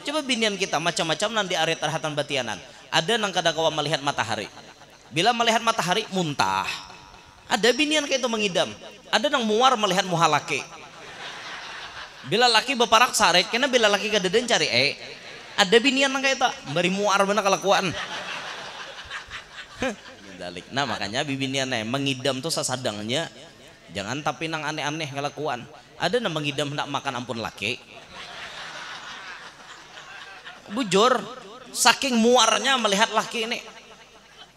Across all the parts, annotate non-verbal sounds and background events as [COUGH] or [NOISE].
Coba binian kita macam-macam nanti area terhatan batianan. Ada nang kada kawa melihat matahari. Bila melihat matahari muntah. Ada binian kayak itu mengidam. Ada nang muar melihat muha laki. Bila laki beparak saret, karena bila laki kadeden cari eh. Ada binian nang kayak itu beri muar benar kelakuan. Dalik. Nah makanya bibinian eh, mengidam tuh sesadangnya. Jangan tapi nang aneh-aneh kelakuan. Ada nang mengidam nak makan ampun laki bujur saking muarnya melihat laki ini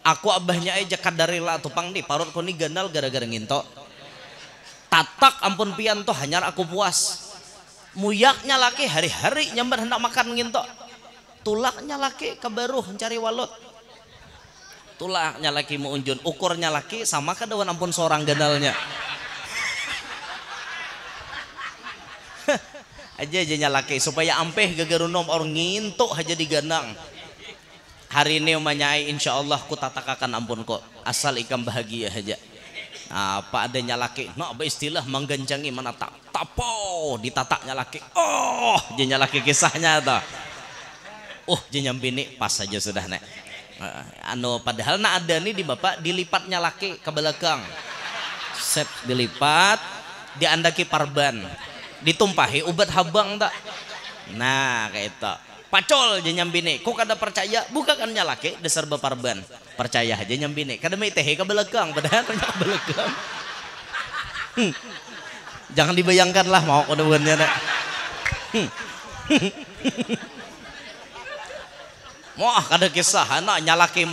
aku abahnya aja kadarila tupang nih parut koni gandal gara-gara nginto tatak ampun pian tuh hanya aku puas muyaknya laki hari-hari nyamber hendak makan nginto tulaknya laki kebaruh mencari walut tulaknya laki mau unjun ukurnya laki sama kadawan ampun seorang gandalnya aja aja supaya ampeh gegerunom orang ngintuk aja diganang hari ini manyai insya Allah ku tatakakan ampun kok asal ikam bahagia aja nah, apa ada adanya laki no nah, apa istilah menggencangi mana tak tapo ditatak laki oh jenya kisahnya tuh uh jenya bini pas aja sudah nek eh, anu padahal nak ada nih di bapak dilipat laki ke belakang set dilipat diandaki parban ditumpahi ubat habang tak nah kayak itu pacol aja nyambine kok kada percaya buka kan nyalake dasar beparban percaya aja nyambine kada mai teh ke belakang padahal banyak belakang hmm. jangan dibayangkan lah mau keduanya, nak hmm. Wah, [LAUGHS] kada kisah anak nyalake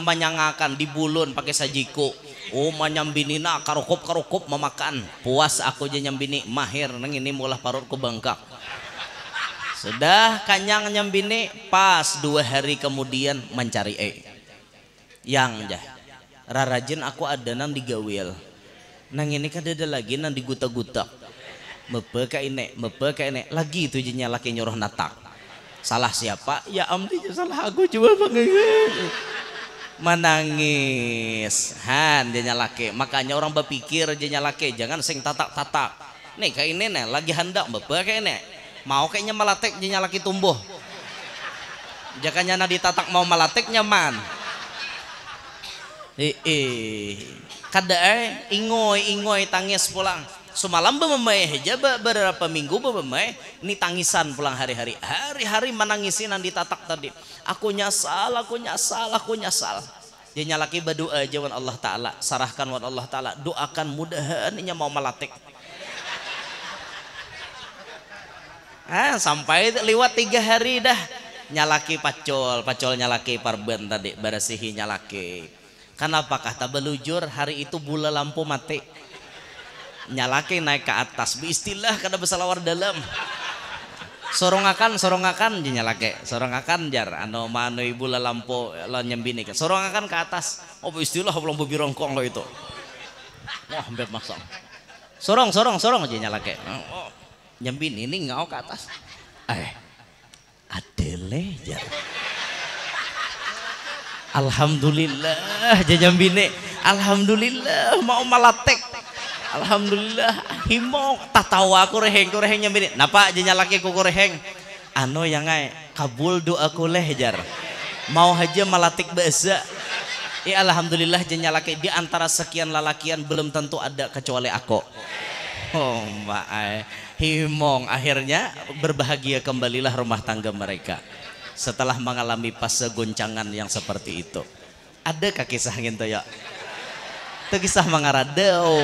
menyangakan dibulun pakai sajiku Uma nyambinina karokop karokop memakan. Puas aku je nyambini mahir neng ini mulah parutku ku bengkak. Sudah kanyang nyambini pas dua hari kemudian mencari e. Yang jah. Rarajin aku ada nang digawil. Nang ini kan ada lagi nang digutak guta Mepe ka ini, mepe ini. Lagi itu jenya laki nyuruh natak. Salah siapa? Ya amdi salah aku coba pengen menangis han jenya laki makanya orang berpikir jenya laki jangan sing tatak-tatak nih kayak ini nih lagi hendak bapak kayak ini mau kayaknya malatek jenya laki tumbuh jakanya nadi tatak mau malatek nyaman eh eh kada eh ingoi tangis pulang semalam bememai hijab beberapa minggu bememai ini tangisan pulang hari-hari hari-hari menangisin nanti ditatak tadi aku nyasal aku nyasal aku nyasal dia nyalaki berdoa wan Allah taala sarahkan wan Allah taala doakan mudahan nya mau malatik ah sampai lewat tiga hari dah nyalaki pacol pacol nyalaki parben tadi barasihi nyalaki kenapa tak belujur hari itu bule lampu mati nyalaki naik ke atas beristilah karena bersalawar dalam sorongakan sorongakan jenyalake, sorong sorongakan jar ano mano ibu la lampo la nyembini ke sorongakan ke atas oh istilah belum bubi rongkong lo itu wah hampir maksong sorong sorong sorong jenyalake, lake oh, oh, nyembini ini ngau ke atas eh adele jar Alhamdulillah jajam bini Alhamdulillah mau malatek Alhamdulillah himong tatawa kureheng rehengnya mirip napa jenya laki aku reheng? ano yang ngai kabul doa aku lehjar mau aja malatik beza Ya alhamdulillah jenya laki di antara sekian lalakian belum tentu ada kecuali aku. Oh mbak himong akhirnya berbahagia kembalilah rumah tangga mereka setelah mengalami fase goncangan yang seperti itu. Ada kaki kisah gitu ya? Tegisah mengarah deo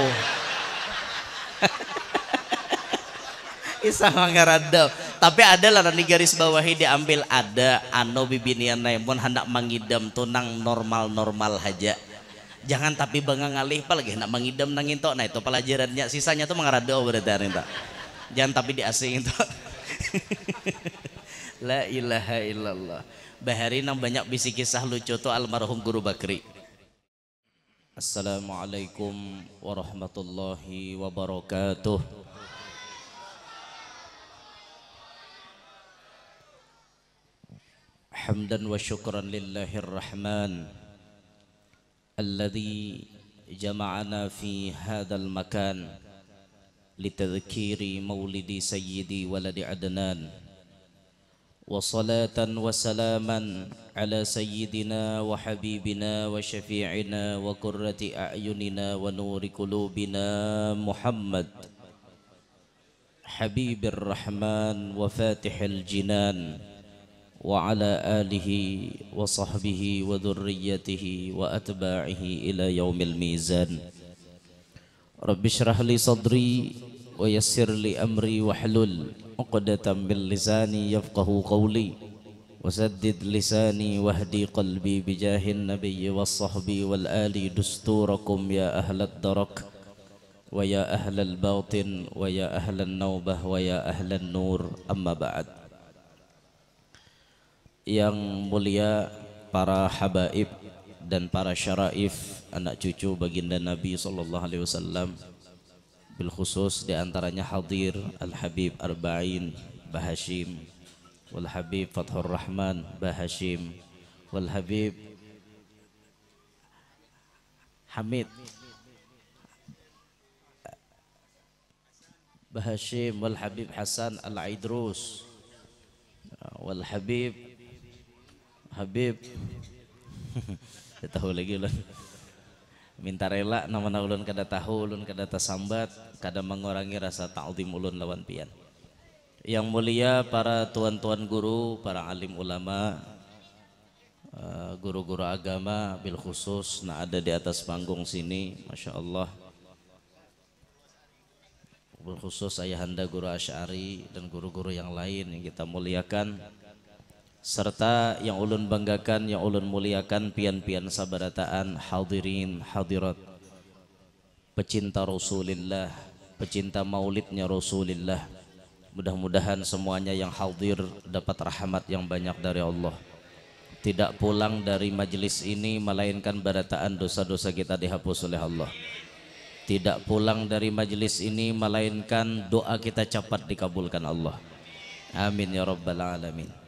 [LAUGHS] Isa mangarado. Tapi ada lah nanti garis ini diambil ada ano bibinian namun hendak mengidam tunang normal-normal haja. Jangan tapi bangga ngalih apalagi hendak mengidam nangin to. Nah itu pelajarannya sisanya tuh mangarado berarti itu. Jangan tapi diasing itu. [LAUGHS] La ilaha illallah. Bahari nang banyak bisikisah kisah lucu tuh almarhum Guru Bakri. السلام عليكم ورحمة الله وبركاته حمدا وشكرا لله الرحمن الذي جمعنا في هذا المكان لتذكير مولد سيدي ولد عدنان وصلاة وسلاما على سيدنا وحبيبنا وشفيعنا وقرة أعيننا ونور قلوبنا محمد حبيب الرحمن وفاتح الجنان وعلى آله وصحبه وذريته وأتباعه إلى يوم الميزان رب اشرح لي صدري ويسر لي أمري وحلل عقدة من لساني يفقه قولي وسدد لساني واهدي قلبي بجاه النبي والصحب والآل دستوركم يا أهل الدرك ويا أهل الباطن ويا أهل النوبة ويا أهل النور أما بعد yang mulia para habaib dan para syaraif anak cucu baginda Nabi sallallahu alaihi wasallam bil khusus diantaranya hadir Al-Habib Arba'in Bahashim wal Habib Fathur Rahman Bahashim wal Habib Hamid Bahashim wal Habib Hasan Al-Aidrus wal Habib Habib [LAUGHS] tahu lagi lah minta rela namana ulun kada tahu ulun kada tasambat kada mengurangi rasa ta'zim ulun lawan pian yang mulia para tuan-tuan guru para alim ulama eh, guru-guru agama bil khusus nah ada di atas panggung sini Masya Allah bil khusus ayahanda guru Asyari dan guru-guru yang lain yang kita muliakan serta yang ulun banggakan, yang ulun muliakan pian-pian sabarataan hadirin hadirat pecinta Rasulillah, pecinta maulidnya Rasulillah. Mudah-mudahan semuanya yang hadir dapat rahmat yang banyak dari Allah. Tidak pulang dari majelis ini melainkan barataan dosa-dosa kita dihapus oleh Allah. Tidak pulang dari majelis ini melainkan doa kita cepat dikabulkan Allah. Amin ya rabbal alamin.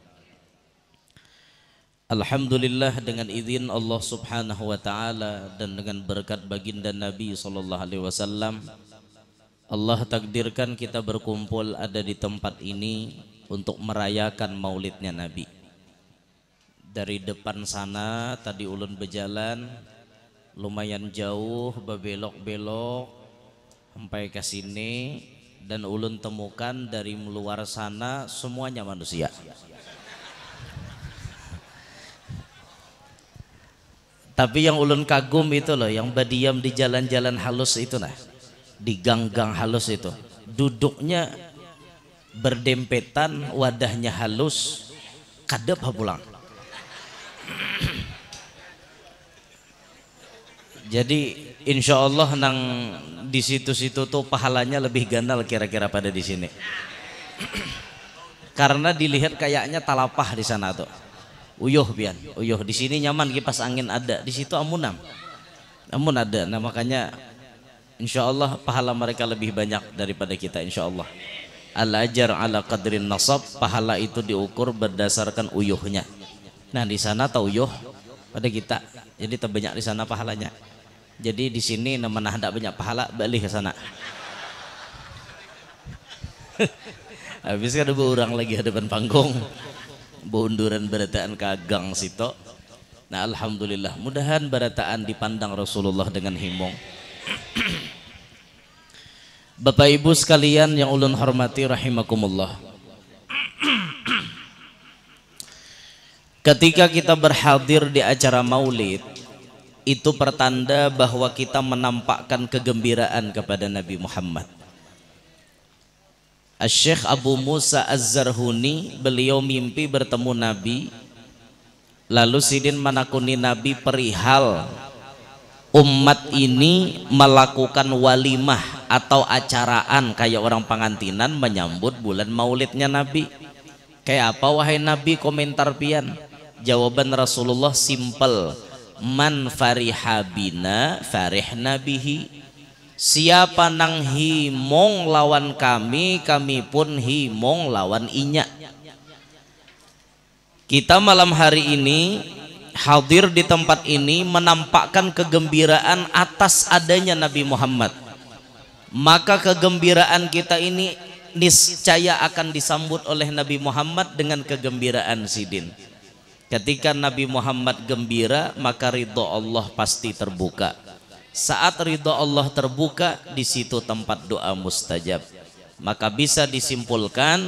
Alhamdulillah dengan izin Allah Subhanahu wa taala dan dengan berkat baginda Nabi sallallahu alaihi wasallam Allah takdirkan kita berkumpul ada di tempat ini untuk merayakan maulidnya Nabi. Dari depan sana tadi ulun berjalan lumayan jauh berbelok-belok sampai ke sini dan ulun temukan dari luar sana semuanya manusia. Tapi yang ulun kagum itu loh, yang berdiam di jalan-jalan halus itu nah, di gang-gang halus itu, duduknya berdempetan, wadahnya halus, kadep pulang. [CLEARS THROAT] Jadi insya Allah nang di situ-situ tuh pahalanya lebih ganal kira-kira pada di sini. [CLEARS THROAT] Karena dilihat kayaknya talapah di sana tuh uyuh bian, uyuh di sini nyaman kipas angin ada di situ amunam amun ada nah makanya insya Allah pahala mereka lebih banyak daripada kita insya Allah al ajar ala qadrin nasab pahala itu diukur berdasarkan uyuhnya nah di sana tahu uyuh pada kita jadi terbanyak di sana pahalanya jadi di sini namanya hendak banyak pahala balik ke sana [LAUGHS] habis kan ada orang lagi hadapan panggung bunduran berataan kagang sito nah alhamdulillah mudahan berataan dipandang Rasulullah dengan himong [CLEARS THROAT] Bapak Ibu sekalian yang ulun hormati rahimakumullah Ketika kita berhadir di acara maulid Itu pertanda bahwa kita menampakkan kegembiraan kepada Nabi Muhammad Syekh Abu Musa Az-Zarhuni beliau mimpi bertemu Nabi lalu sidin menakuni Nabi perihal umat ini melakukan walimah atau acaraan kayak orang pengantinan menyambut bulan maulidnya Nabi kayak apa wahai Nabi komentar pian jawaban Rasulullah simple man farihabina farih nabihi Siapa nang himong lawan kami, kami pun himong lawan inya. Kita malam hari ini hadir di tempat ini menampakkan kegembiraan atas adanya Nabi Muhammad. Maka kegembiraan kita ini niscaya akan disambut oleh Nabi Muhammad dengan kegembiraan sidin. Ketika Nabi Muhammad gembira, maka ridho Allah pasti terbuka. Saat ridho Allah terbuka, di situ tempat doa mustajab. Maka bisa disimpulkan,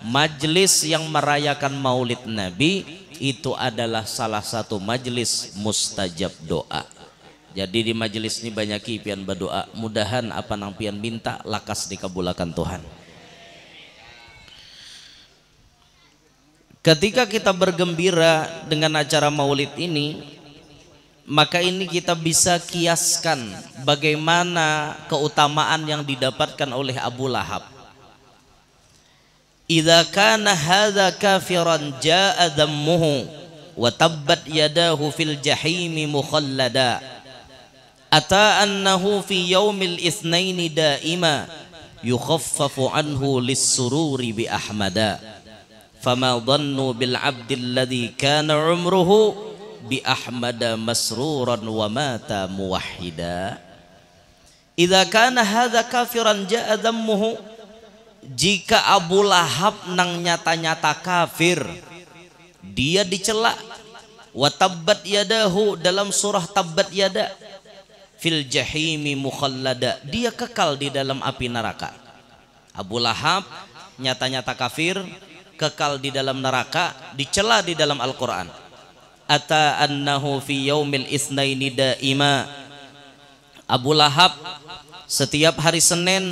majlis yang merayakan maulid Nabi itu adalah salah satu majlis mustajab doa. Jadi di majelis ini banyak pian berdoa. Mudahan apa nang pian minta lakas dikabulkan Tuhan. Ketika kita bergembira dengan acara maulid ini, maka ini kita bisa kiaskan bagaimana keutamaan yang didapatkan oleh Abu Lahab. Idza kana hadza kafiran jaa dhammuhu wa tabbat yadahu fil jahimi mukhallada ata annahu fi yaumil itsnain daima yukhaffafu anhu lis-sururi bi ahmada fama dhannu bil 'abdi alladhi kana umruhu bi ahmada masruran wa mata muwahhida idza kana hadza kafiran jaa dhammuhu jika Abu Lahab nang nyata-nyata kafir dia dicela wa tabbat yadahu dalam surah tabbat yada fil jahimi mukhallada dia kekal di dalam api neraka Abu Lahab nyata-nyata kafir kekal di dalam neraka dicela di dalam Al-Qur'an ata annahu fi yaumil isnaini daima Abu Lahab setiap hari Senin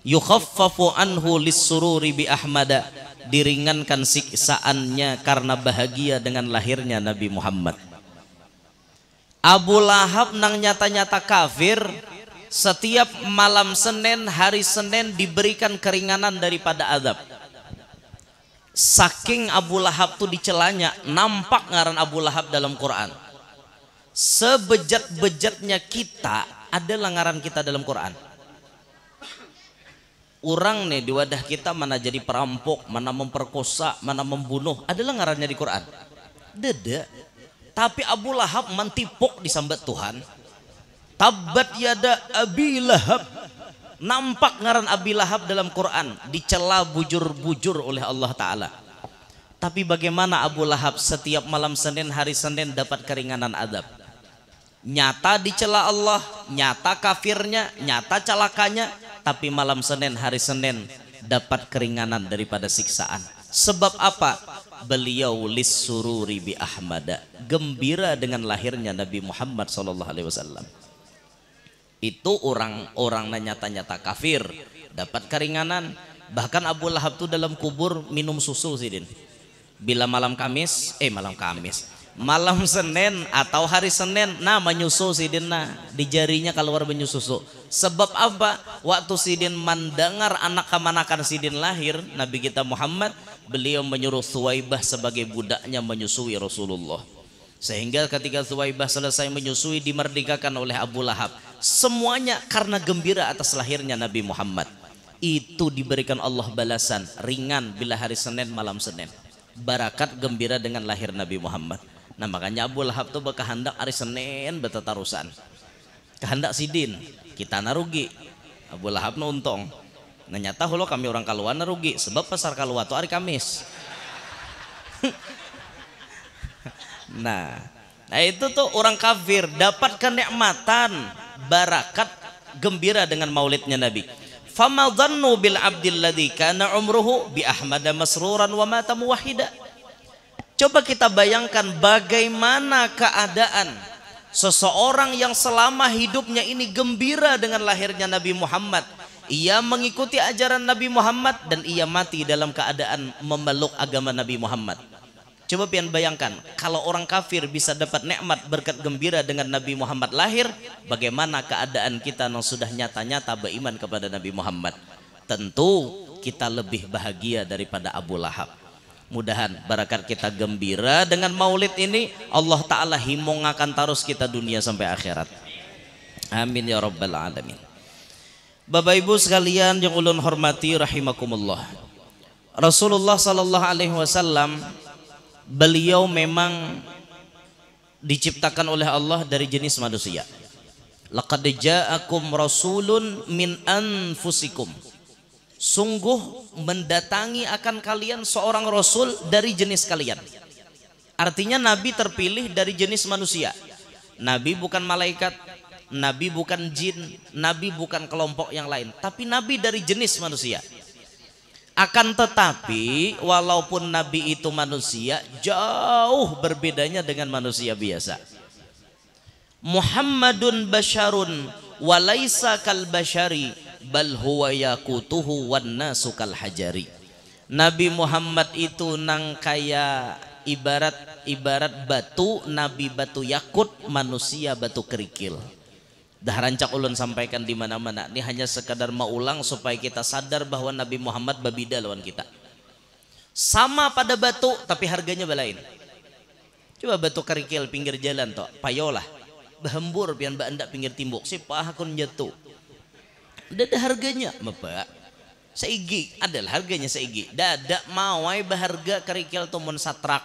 yukhaffafu anhu lissururi bi Ahmada diringankan siksaannya karena bahagia dengan lahirnya Nabi Muhammad Abu Lahab nang nyata-nyata kafir setiap malam Senin hari Senin diberikan keringanan daripada azab saking Abu Lahab tuh dicelanya nampak ngaran Abu Lahab dalam Quran sebejat-bejatnya kita ada langaran kita dalam Quran orang nih di wadah kita mana jadi perampok mana memperkosa mana membunuh ada langarannya di Quran dede tapi Abu Lahab mentipok disambat Tuhan tabat yada Abi Lahab nampak ngaran Abi Lahab dalam Quran dicela bujur-bujur oleh Allah taala tapi bagaimana Abu Lahab setiap malam Senin hari Senin dapat keringanan adab nyata dicela Allah nyata kafirnya nyata celakanya tapi malam Senin hari Senin dapat keringanan daripada siksaan sebab apa beliau lissururi bi ahmada gembira dengan lahirnya Nabi Muhammad SAW itu orang-orang nyata-nyata kafir dapat keringanan bahkan Abu Lahab tuh dalam kubur minum susu sidin bila malam Kamis eh malam Kamis malam Senin atau hari Senin nah menyusu sidin nah di jarinya keluar menyusu sebab apa waktu sidin mendengar anak kemanakan sidin lahir Nabi kita Muhammad beliau menyuruh Suwaibah sebagai budaknya menyusui Rasulullah sehingga ketika Suwaibah selesai menyusui dimerdekakan oleh Abu Lahab Semuanya karena gembira atas lahirnya Nabi Muhammad. Itu diberikan Allah balasan ringan bila hari Senin malam Senin. Barakat gembira dengan lahir Nabi Muhammad. Nah makanya Abu Lahab tuh kehendak hari Senin bertetarusan Kehendak sidin, kita narugi. Abu Lahab na untung. Nah nyata kami orang kaluan narugi sebab pasar kaluan itu hari Kamis. [LAUGHS] nah Nah, itu tuh orang kafir dapat kenikmatan, barakat, gembira dengan maulidnya Nabi. Fama dhannu bil abdilladzi kana umruhu bi ahmada masruran wa mata muwahhida. Coba kita bayangkan bagaimana keadaan seseorang yang selama hidupnya ini gembira dengan lahirnya Nabi Muhammad. Ia mengikuti ajaran Nabi Muhammad dan ia mati dalam keadaan memeluk agama Nabi Muhammad. Coba pian bayangkan, kalau orang kafir bisa dapat nikmat berkat gembira dengan Nabi Muhammad lahir, bagaimana keadaan kita yang sudah nyata-nyata beriman kepada Nabi Muhammad? Tentu kita lebih bahagia daripada Abu Lahab. Mudahan barakat kita gembira dengan maulid ini Allah Ta'ala himong akan tarus kita dunia sampai akhirat. Amin ya Rabbal Alamin. Bapak Ibu sekalian yang ulun hormati rahimakumullah. Rasulullah Sallallahu Alaihi Wasallam beliau memang diciptakan oleh Allah dari jenis manusia. Laqad ja'akum rasulun min anfusikum. Sungguh mendatangi akan kalian seorang rasul dari jenis kalian. Artinya nabi terpilih dari jenis manusia. Nabi bukan malaikat, nabi bukan jin, nabi bukan kelompok yang lain, tapi nabi dari jenis manusia. Akan tetapi walaupun Nabi itu manusia jauh berbedanya dengan manusia biasa. Muhammadun basharun walaysa kal bashari bal huwa yakutuhu wan nasu kal hajari. Nabi Muhammad itu nang kaya ibarat ibarat batu, nabi batu yakut, manusia batu kerikil dah rancak ulun sampaikan di mana-mana ini hanya sekadar mau ulang supaya kita sadar bahwa Nabi Muhammad berbeda lawan kita sama pada batu tapi harganya belain coba batu kerikil pinggir jalan toh payolah Behembur pian ba'andak pinggir timbuk si pahakun jatuh ada harganya mepak seigi adalah harganya seigi dadak mawai berharga kerikil tumun satrak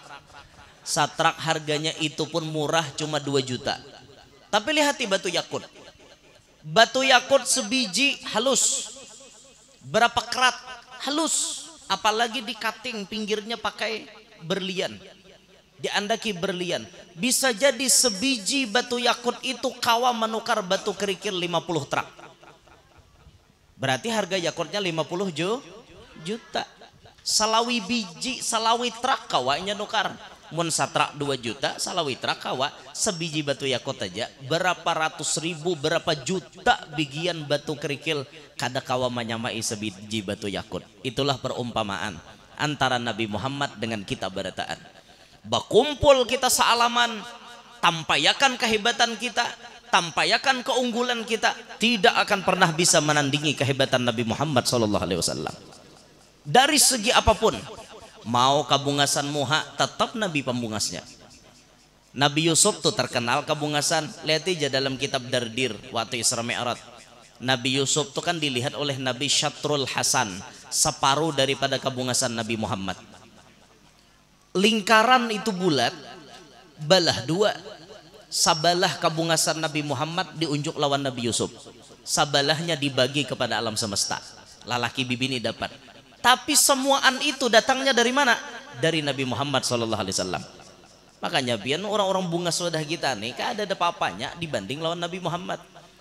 satrak harganya itu pun murah cuma 2 juta tapi lihat batu yakut Batu yakut sebiji halus. Berapa kerat? Halus. Apalagi di cutting pinggirnya pakai berlian. Diandaki berlian. Bisa jadi sebiji batu yakut itu kawa menukar batu kerikil 50 trak. Berarti harga yakutnya 50 juta. selawi biji, salawi trak kawanya nukar mun satrak 2 juta salawitra kawa sebiji batu yakut aja berapa ratus ribu berapa juta bigian batu kerikil kada kawa menyamai sebiji batu yakut itulah perumpamaan antara Nabi Muhammad dengan kita berataan bakumpul kita sealaman tampayakan kehebatan kita tampayakan keunggulan kita tidak akan pernah bisa menandingi kehebatan Nabi Muhammad SAW dari segi apapun mau kabungasan muha tetap nabi pembungasnya Nabi Yusuf tuh terkenal kabungasan lihat aja dalam kitab Dardir waktu Isra Mi'raj Nabi Yusuf tuh kan dilihat oleh Nabi Syatrul Hasan separuh daripada kabungasan Nabi Muhammad lingkaran itu bulat balah dua sabalah kabungasan Nabi Muhammad diunjuk lawan Nabi Yusuf sabalahnya dibagi kepada alam semesta lalaki ini dapat tapi semuaan itu datangnya dari mana? Dari Nabi Muhammad Sallallahu Alaihi Wasallam. Makanya biar orang-orang bunga sudah kita nih, kada ada apa-nya dibanding lawan Nabi Muhammad.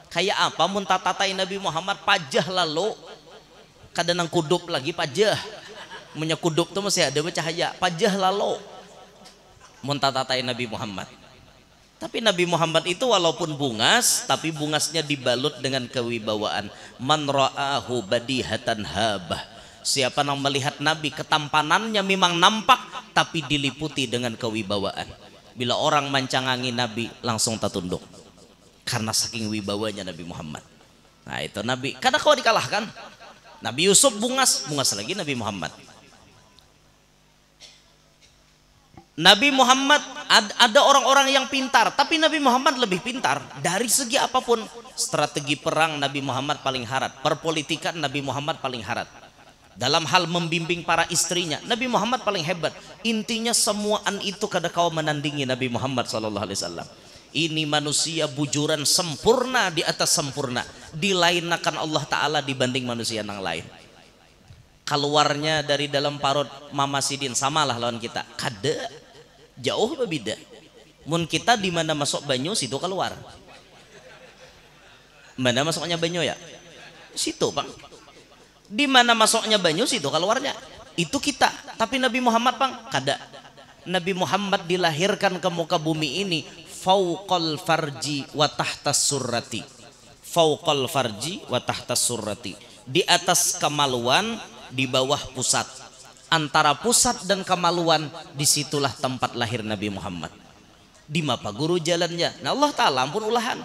Kayak apa Muntah-tatai Nabi Muhammad pajah lalu kada nang kudup lagi pajah. Menyekuduk tuh masih ada cahaya, pajah lalu Muntah-tatai Nabi Muhammad. Tapi Nabi Muhammad itu walaupun bungas, tapi bungasnya dibalut dengan kewibawaan. Man ra'ahu badihatan habah Siapa yang melihat Nabi ketampanannya memang nampak tapi diliputi dengan kewibawaan. Bila orang mancangangi Nabi langsung tertunduk karena saking wibawanya Nabi Muhammad. Nah itu Nabi. Karena kau dikalahkan. Nabi Yusuf bungas, bungas lagi Nabi Muhammad. Nabi Muhammad ada orang-orang yang pintar, tapi Nabi Muhammad lebih pintar dari segi apapun. Strategi perang Nabi Muhammad paling harat, perpolitikan Nabi Muhammad paling harat dalam hal membimbing para istrinya. Nabi Muhammad paling hebat. Intinya semuaan itu kada kau menandingi Nabi Muhammad sallallahu alaihi wasallam. Ini manusia bujuran sempurna di atas sempurna. Dilainakan Allah Ta'ala dibanding manusia yang lain. Keluarnya dari dalam parut Mama Sidin. Samalah lawan kita. Kada. Jauh berbeda. Mun kita di mana masuk banyu, situ keluar. Mana masuknya banyu ya? Situ bang di mana masuknya banyu situ keluarnya. Itu kita. Tapi Nabi Muhammad bang kada. Nabi Muhammad dilahirkan ke muka bumi ini fauqal farji wa tahta surrati. Fauqal farji wa tahta surrati. Di atas kemaluan, di bawah pusat. Antara pusat dan kemaluan disitulah tempat lahir Nabi Muhammad. Di mapa guru jalannya. Nah Allah Ta'ala pun ulahan.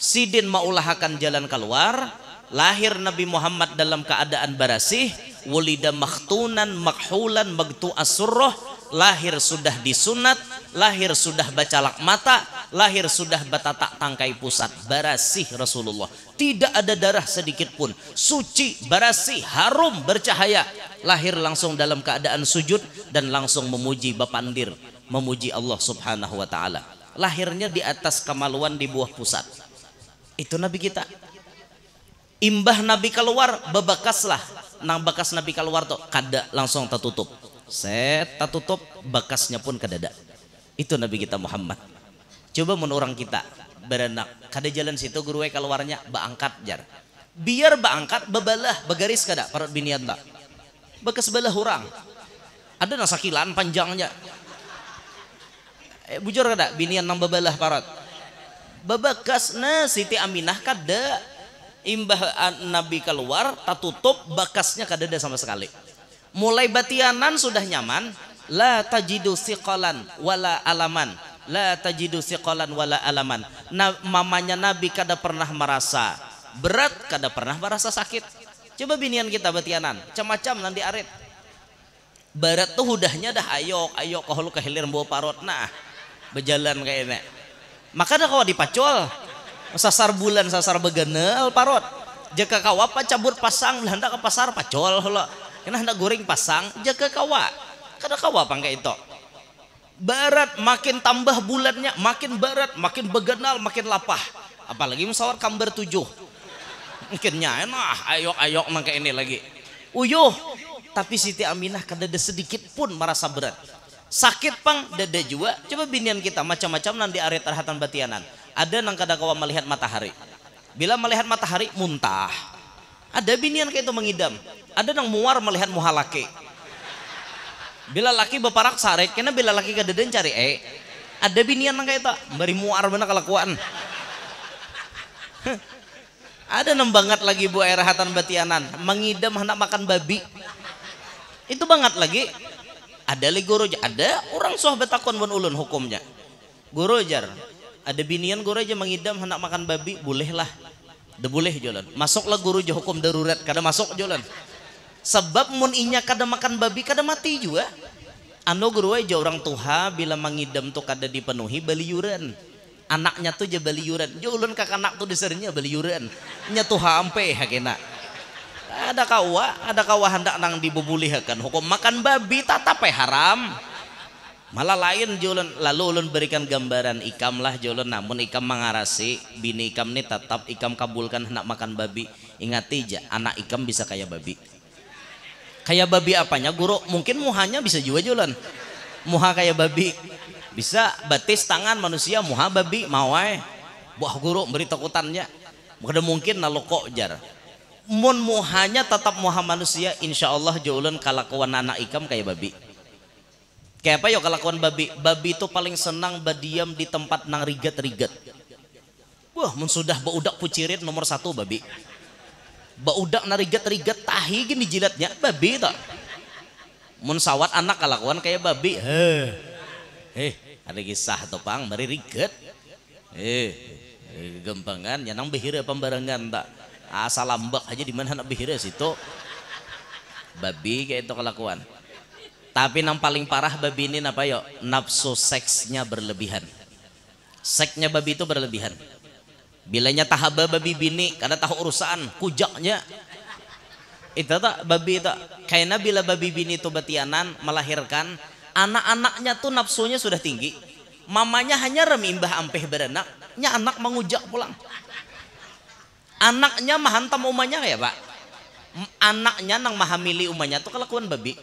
Sidin maulahakan jalan keluar, lahir Nabi Muhammad dalam keadaan barasih wulida maktunan makhulan magtu asurroh lahir sudah disunat lahir sudah baca lakmata lahir sudah batatak tangkai pusat barasih Rasulullah tidak ada darah sedikit pun suci barasih harum bercahaya lahir langsung dalam keadaan sujud dan langsung memuji bapandir memuji Allah subhanahu wa ta'ala lahirnya di atas kemaluan di buah pusat itu Nabi kita imbah Nabi keluar lah, nang bekas Nabi keluar tuh kada langsung tertutup set tertutup bekasnya pun kada. itu Nabi kita Muhammad coba menurang kita berenak kada jalan situ guru keluarnya baangkat jar biar baangkat bebalah begaris kada para biniat mbak bekas belah orang ada nasakilan panjangnya eh, bujur kada binian nang bebalah parat bebekas nah Siti Aminah kada imbah Nabi keluar tatutup bakasnya kadada sama sekali mulai batianan sudah nyaman la tajidu siqalan wala alaman la tajidu siqalan wala alaman nah, mamanya Nabi kada pernah merasa berat kada pernah merasa sakit coba binian kita batianan macam-macam nanti arit Berat tuh udahnya dah ayo ayo kalau kehilir bawa parot nah berjalan kayaknya maka dah kau dipacol sasar bulan sasar begenel parot jaka kawa pacabur pasang hendak ke pasar pacol lo. Kena hendak goreng pasang jaka kawa kada kawa pangka itu barat makin tambah bulannya makin barat makin begenal makin lapah apalagi musawar kamber tujuh mungkinnya enak ayo, ayok mangka ini lagi uyuh tapi Siti Aminah kada ada sedikit pun merasa berat sakit pang dada juga. coba binian kita macam-macam nanti area terhatan batianan ada nang kadakawa melihat matahari bila melihat matahari muntah ada binian kayak itu mengidam ada nang muar melihat muhalake bila laki beparak sarek karena bila laki kadeden cari eh ada binian nang kayak itu beri muar bener kelakuan ada nang banget lagi bu air hatan batianan mengidam hendak makan babi itu banget lagi ada legoroja. guru ada orang sahabat takon ulun hukumnya guru jar ada binian guru aja mengidam hendak makan babi bolehlah de boleh jalan masuklah guru jauh hukum darurat kada masuk jalan sebab mun inya kada makan babi kada mati juga anu guru aja orang tuha bila mengidam tuh kada dipenuhi baliuran anaknya tuh je baliuran je ulun kak anak tuh disernya baliuran nya tuha ampe hakena ada kawa ada kawa hendak nang dibubulihakan hukum makan babi eh haram malah lain jolun lalu ulun berikan gambaran ikam lah jolun namun ikam mengarasi bini ikam ini tetap ikam kabulkan hendak makan babi ingat aja anak ikam bisa kayak babi kayak babi apanya guru mungkin muhanya bisa juga jolun muha kayak babi bisa batis tangan manusia muha babi mawai buah guru beri takutannya Kada mungkin kok jar mun muhanya tetap muha manusia insya Allah julun kalakuan anak ikam kayak babi Kayak apa ya kelakuan babi? Babi itu paling senang berdiam di tempat nang rigat-rigat. Wah, sudah baudak pucirit nomor satu babi. Baudak riget rigat tahi gini jilatnya babi tak. Mun sawat anak kelakuan kayak babi. Heh. Heh, ada kisah tuh pang mari rigat. Eh, gempengan nyanang behira pembarengan tak. Asal lambak aja di mana anak behira situ. Babi kayak itu kelakuan. Tapi yang paling parah babi ini apa yo? Nafsu seksnya berlebihan. Seksnya babi itu berlebihan. Bilanya tahaba babi bini karena tahu urusan kujaknya. Itu tak babi itu. karena bila babi bini itu betianan melahirkan anak-anaknya tuh nafsunya sudah tinggi. Mamanya hanya remimbah ampeh beranak, nya anak mengujak pulang. Anaknya mahantam umanya ya pak. Anaknya nang mahamili umanya tuh kelakuan babi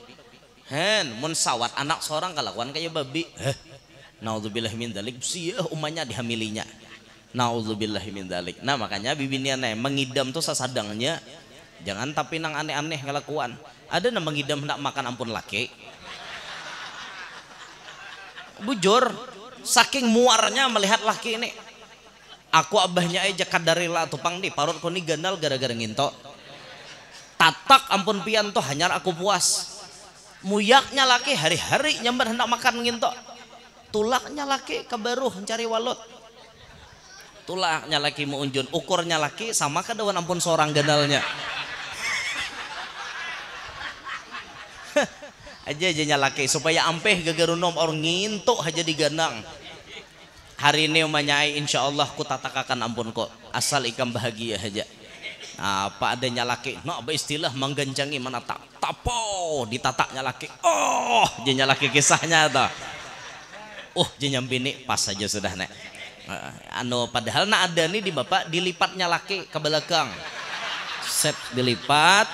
hen mun sawat anak seorang kelakuan kayak babi heh naudzubillah min dalik sia umanya dihamilinya naudzubillah min dalik nah makanya bibinya nih mengidam tuh sasadangnya jangan tapi nang aneh-aneh kelakuan ada nang mengidam nak makan ampun laki bujur saking muarnya melihat laki ini aku abahnya aja kadarila tupang nih parut koni gandal gara-gara ngintok tatak ampun pian tuh hanya aku puas muyaknya laki hari-hari nyamber hendak makan ngintok tulaknya laki kebaruh mencari walut tulaknya laki mau unjun ukurnya laki sama kedawan ampun seorang gendalnya [LAUGHS] aja aja laki supaya ampeh gegerunom orang ngintok aja diganang hari ini umanyai insyaallah ku tatakakan ampun kok asal ikam bahagia aja apa adanya laki no istilah menggencangi mana tak tapo ditataknya laki oh jenya laki kisahnya tuh oh jenya bini pas saja sudah nek eh, anu padahal nak ada nih di bapak dilipatnya laki ke belakang set dilipat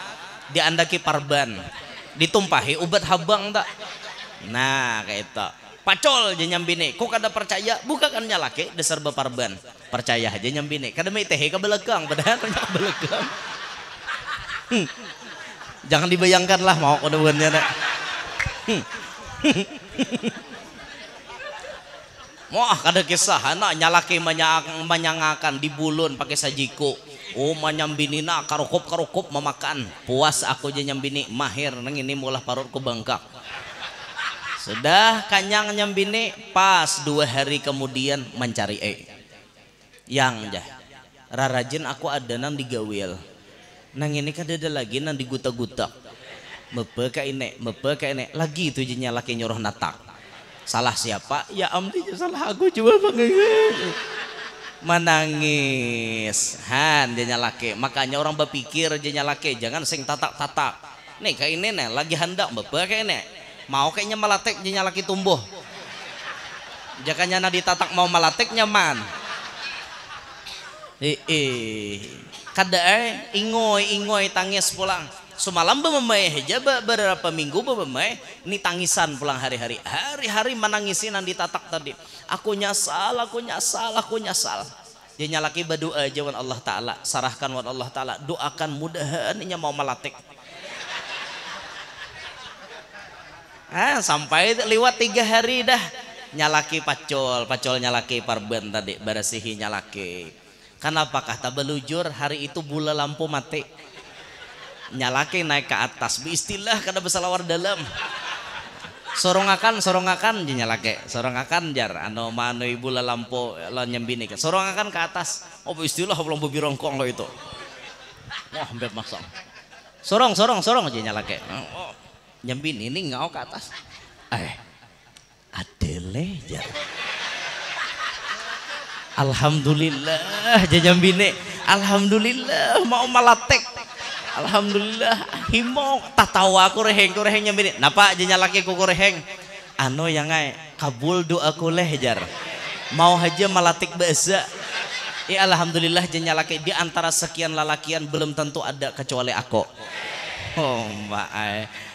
diandaki parban ditumpahi ubat habang tak nah kayak itu pacol jenya bini kok ada percaya bukakannya laki dasar beparban percaya aja nyambine kada mah teh kabelegang padahal banyak kan kabelegang hmm. jangan dibayangkan lah mau keduanya nak hmm. Wah, [LAUGHS] kada kisah anak nyalaki menyangakan dibulun pakai sajiku. Oh, manyambini nak karukup karukup memakan. Puas aku je nyambini mahir neng ini mulah parut ku bengkak. Sudah kanyang nyambini pas dua hari kemudian mencari eh yang jah rarajin aku ada nang digawil nang ini kan ada lagi nang digutak guta mepe ka ini mepe ka ini lagi itu jenya laki nyuruh natak salah siapa ya amdi salah aku juga pengen menangis han jenya laki makanya orang berpikir jenya laki jangan sing tatak-tatak nih kayak ini nih lagi hendak mepe kayak ini mau kayaknya malatek jenya laki tumbuh jakanya nadi tatak mau malatek nyaman Eh, Kada eh ingoy ingoy tangis pulang. Semalam bememai hijab beberapa minggu bememai ini tangisan pulang hari-hari. Hari-hari menangisin nanti tatak tadi. Aku nyasal, aku nyasal, aku nyasal. Dia nyalaki berdoa jawan Allah Ta'ala. Sarahkan wan Allah Ta'ala. Doakan mudahan ini mau melatik. Ah, sampai lewat tiga hari dah. Nyalaki pacol, pacol nyalaki parben tadi. Berasihi nyalaki Kenapa tak belujur hari itu bula lampu mati. Nyalake naik ke atas. Biistilah kada besalawar dalam. Sorongakan, sorongakan nyalake. Sorongakan jar anu mano bula lampu lo nyembini. Sorongakan ke atas. Oh biistilah belum rongkong lo itu. Wah, hampir masuk. Sorong, sorong, sorong aja nyalake. Oh, nyembini ini ngau ke atas. Eh, adele jar. Alhamdulillah jajam bine Alhamdulillah mau malatek Alhamdulillah himo tatawa reheng kureheng rehengnya bine napa jenya laki aku reheng anu yang ngai kabul doa leh jar mau haja malatik besa Ya alhamdulillah jenya laki di antara sekian lalakian belum tentu ada kecuali aku. Oh, Mbak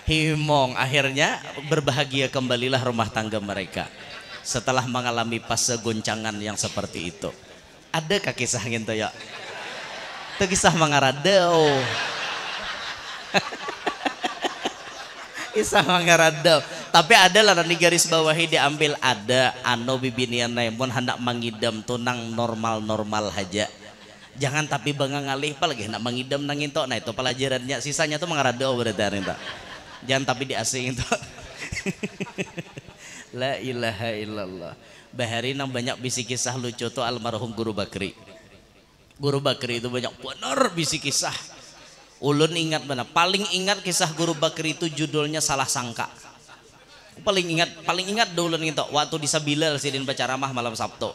Himong akhirnya berbahagia kembalilah rumah tangga mereka setelah mengalami fase goncangan yang seperti itu ada kaki sangin tuh ya itu kisah mangaradau [LAUGHS] kisah mengarade. tapi ada lah di garis bawahi diambil ada anu bibinian namun hendak mengidam tunang normal-normal saja. jangan tapi bangga ngalih apalagi hendak mengidam nangin tok nah itu pelajarannya sisanya tuh mangaradau berarti jangan tapi diasingin. itu [LAUGHS] La ilaha illallah. Bahari nang banyak bisik kisah lucu tuh almarhum Guru Bakri. Guru Bakri itu banyak benar bisik kisah. Ulun ingat mana? Paling ingat kisah Guru Bakri itu judulnya salah sangka. Paling ingat, paling ingat dulu gitu. Waktu di Sabilal sidin baca ramah malam Sabtu.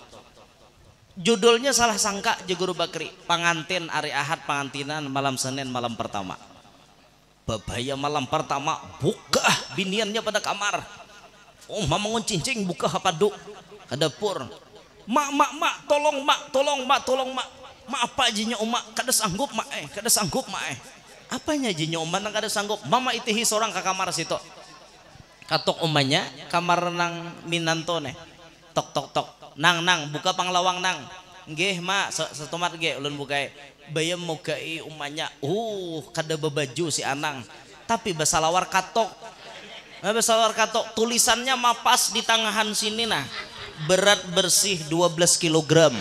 Judulnya salah sangka je Guru Bakri. Pangantin hari Ahad pangantinan malam Senin malam pertama. Babaya malam pertama buka biniannya pada kamar Oh, mamangon cincing buka duk ke dapur. Mak, mak, mak, tolong mak, tolong mak, tolong mak. Mak apa jinya umak? Kada sanggup mak eh, kada sanggup mak eh. Apanya jinya umak nang kada sanggup? Mama itihi seorang ke kamar situ. Katok umanya kamar nang minanto ne Tok tok tok. Nang nang buka panglawang nang. Gih, mak, setomat gih, ulun bukai. E. Bayam mogai umanya. Uh, kada bebaju si Anang. Tapi basalawar katok Habis sawar katok tulisannya mapas di tangahan sini nah. Berat bersih 12 kilogram.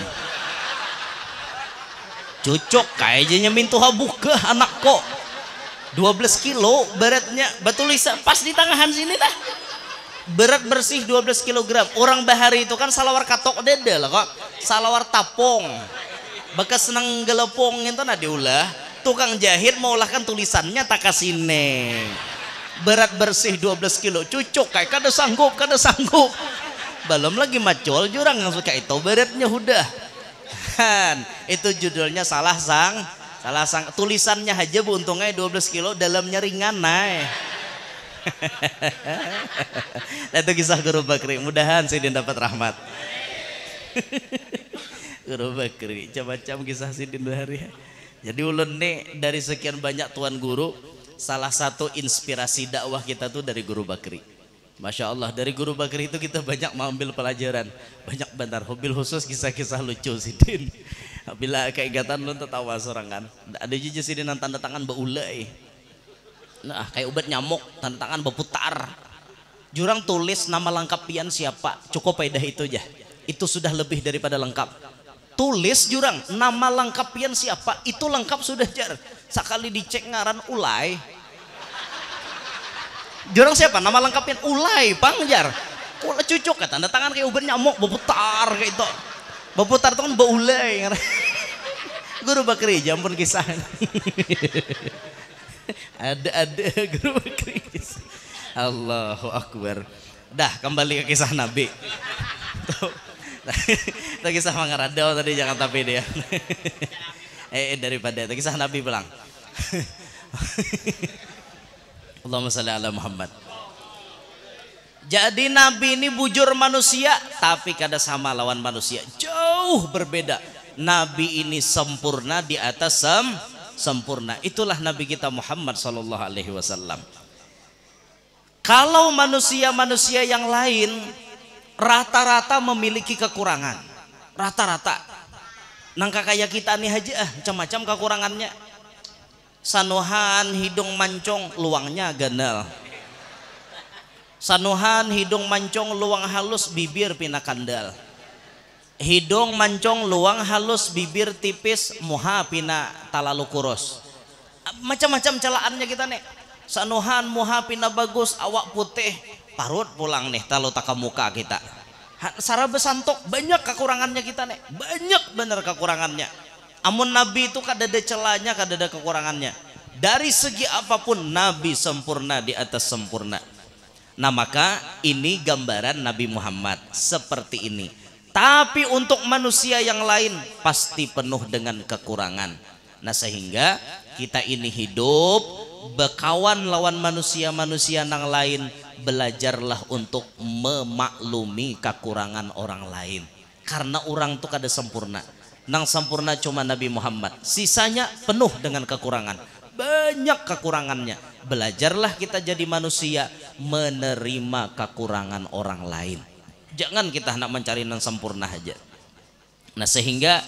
Cocok kayaknya mintu habuk ke anak kok. 12 kilo beratnya batulisan pas di tangahan sini dah berat bersih 12 kilogram orang bahari itu kan salawar katok dede lah kok salawar tapong bekas seneng gelepong itu nah diulah tukang jahit kan tulisannya tak ini berat bersih 12 kilo cucuk kayak kada sanggup kada sanggup belum lagi macul jurang yang suka itu beratnya udah kan itu judulnya salah sang salah sang tulisannya aja bu untungnya 12 kilo dalamnya ringan naik [LAUGHS] nah, itu kisah guru bakri mudahan sidin dapat rahmat [LAUGHS] guru bakri macam-macam kisah sidin hari jadi ulun nih dari sekian banyak tuan guru salah satu inspirasi dakwah kita tuh dari guru Bakri. Masya Allah dari guru Bakri itu kita banyak mengambil pelajaran, banyak bantar Hobil khusus kisah-kisah lucu [LAUGHS] sidin. Bila keingatan lu tertawa seorang kan. Ada jujur sidin tanda tangan beulai. Nah kayak obat nyamuk tanda tangan berputar. Jurang tulis nama lengkap pian siapa cukup pedah itu aja. Itu sudah lebih daripada lengkap. Tulis jurang nama lengkap pian siapa itu lengkap sudah jar Sekali dicek ngaran ulai Jorong siapa? Nama lengkapnya Ulay, Pangjar. Kula cucuk ya, tanda tangan kayak uber nyamuk, beputar kayak itu. Beputar tuh kan beulay. [LAUGHS] Guru Bakri, jampun kisah. Ada-ada [LAUGHS] Guru Bakri. Allahu Akbar. Dah kembali ke kisah Nabi. [LAUGHS] Tuh. Itu kisah Mang tadi jangan tapi dia. Ya eh, eh daripada itu kisah Nabi pulang. [LAUGHS] Allahumma salli ala Muhammad. Jadi Nabi ini bujur manusia, tapi kada sama lawan manusia. Jauh berbeda. Nabi ini sempurna di atas sem sempurna. Itulah Nabi kita Muhammad Sallallahu Alaihi Wasallam. Kalau manusia-manusia yang lain rata-rata memiliki kekurangan. Rata-rata Nang kaya kita nih haji ah macam-macam kekurangannya sanuhan hidung mancong luangnya ganal sanuhan hidung mancong luang halus bibir pina kandal hidung mancong luang halus bibir tipis muha pina talalu kurus macam-macam celaannya kita nih sanuhan muha pina bagus awak putih parut pulang nih talu takamuka kita Sara besantok banyak kekurangannya kita nek. Banyak bener kekurangannya. Amun Nabi itu celahnya, celanya, ada kekurangannya. Dari segi apapun Nabi sempurna di atas sempurna. Nah maka ini gambaran Nabi Muhammad seperti ini. Tapi untuk manusia yang lain pasti penuh dengan kekurangan. Nah sehingga kita ini hidup berkawan lawan manusia-manusia yang lain belajarlah untuk memaklumi kekurangan orang lain karena orang itu kada sempurna nang sempurna cuma Nabi Muhammad sisanya penuh dengan kekurangan banyak kekurangannya belajarlah kita jadi manusia menerima kekurangan orang lain jangan kita hendak mencari nang sempurna aja nah sehingga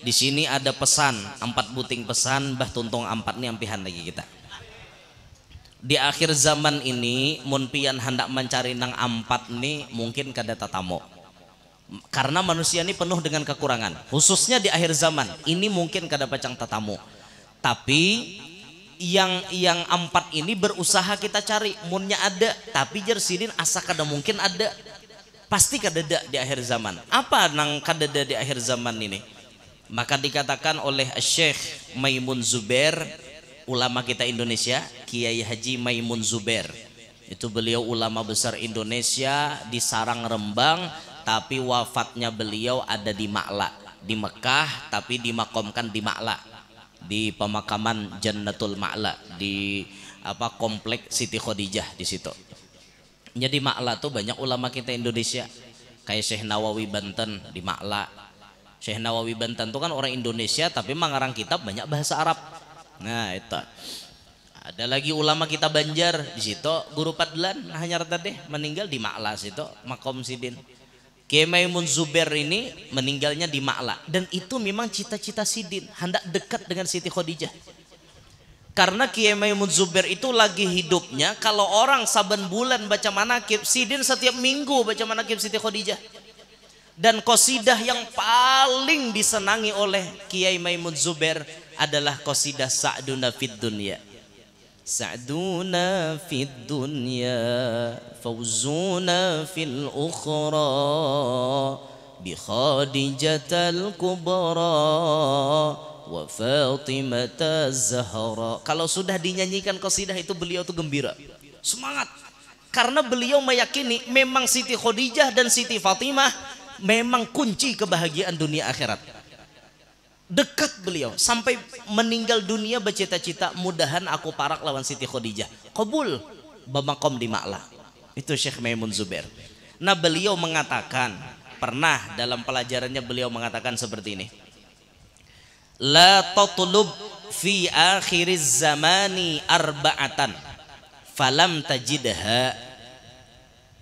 di sini ada pesan empat buting pesan bah tuntung empat nih ampihan lagi kita di akhir zaman ini munpian hendak mencari nang ampat ini mungkin kada tatamo karena manusia ini penuh dengan kekurangan khususnya di akhir zaman ini mungkin kada pacang tatamu tapi yang yang empat ini berusaha kita cari munnya ada tapi jersidin asa kada mungkin ada pasti kadada di akhir zaman apa nang kadada di akhir zaman ini maka dikatakan oleh Syekh Maimun Zubair ulama kita Indonesia Kiai Haji Maimun Zuber itu beliau ulama besar Indonesia di Sarang Rembang tapi wafatnya beliau ada di Makla di Mekah tapi dimakamkan di Makla di pemakaman Jannatul Makla di apa komplek Siti Khadijah di situ jadi Makla tuh banyak ulama kita Indonesia kayak Syekh Nawawi Banten di Makla Syekh Nawawi Banten itu kan orang Indonesia tapi mengarang kitab banyak bahasa Arab Nah itu. Ada lagi ulama kita Banjar di situ guru Padlan hanya nah, tadi meninggal di Maklas itu makom sidin. Kiai Maimun Zubair ini meninggalnya di Makla dan itu memang cita-cita Sidin hendak dekat dengan Siti Khadijah. Karena Kiai Maimun Zubair itu lagi hidupnya kalau orang saban bulan baca manakib, Sidin setiap minggu baca manakib Siti Khadijah. Dan kosidah yang paling disenangi oleh Kiai Maimun Zubair adalah qasidah Sa'duna fid dunya. Sa'duna fid dunya fawzuna fil ukhra bi al kubra wa Fatimata Zahra. Kalau sudah dinyanyikan qasidah itu beliau itu gembira. Semangat. Karena beliau meyakini memang Siti Khadijah dan Siti Fatimah memang kunci kebahagiaan dunia akhirat. Dekat beliau sampai meninggal dunia bercita-cita mudahan aku parak lawan Siti Khadijah. Kabul bamakom di ma'la. Itu Syekh Maimun Zubair. Nah beliau mengatakan pernah dalam pelajarannya beliau mengatakan seperti ini. La tatlub fi akhiriz zamani arba'atan falam tajidha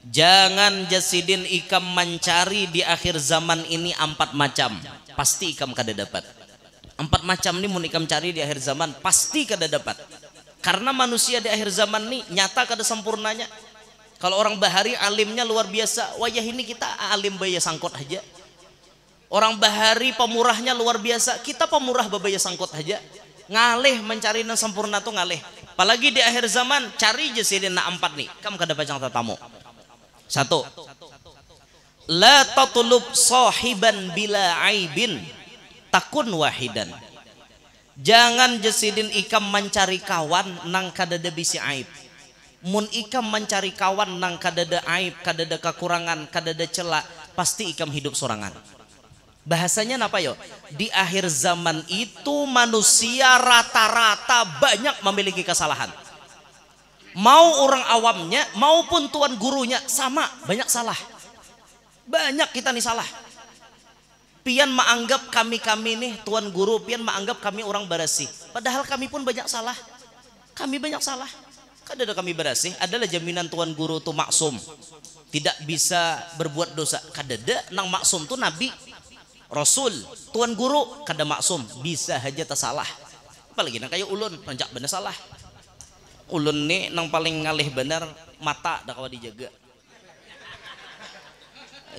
Jangan jasidin ikam mencari di akhir zaman ini empat macam. Pasti ikam kada dapat. Empat macam ini ikam cari di akhir zaman pasti kada dapat. Karena manusia di akhir zaman ini nyata kada sempurnanya. Kalau orang bahari alimnya luar biasa. Wajah ini kita alim bayar sangkut aja. Orang bahari pemurahnya luar biasa. Kita pemurah babaya sangkut aja. Ngalih mencari yang sempurna tuh ngalih. Apalagi di akhir zaman cari aja sini nak empat nih. Kamu kada pacang tatamu. Satu. La tatulub sahiban bila aibin takun wahidan jangan jesidin ikam mencari kawan nang kadada bisi aib mun ikam mencari kawan nang kadada aib kadada kekurangan kadada celak pasti ikam hidup sorangan bahasanya apa yo di akhir zaman itu manusia rata-rata banyak memiliki kesalahan mau orang awamnya maupun tuan gurunya sama banyak salah banyak kita nih salah pian menganggap kami-kami nih tuan guru pian menganggap kami orang bersih padahal kami pun banyak salah kami banyak salah kada ada kami bersih adalah jaminan tuan guru tu maksum tidak bisa berbuat dosa kada ada nang maksum tu nabi rasul tuan guru kada maksum bisa aja tersalah apalagi nang kayak ulun panjak bener salah ulun nih nang paling ngalih bener mata dah kawan dijaga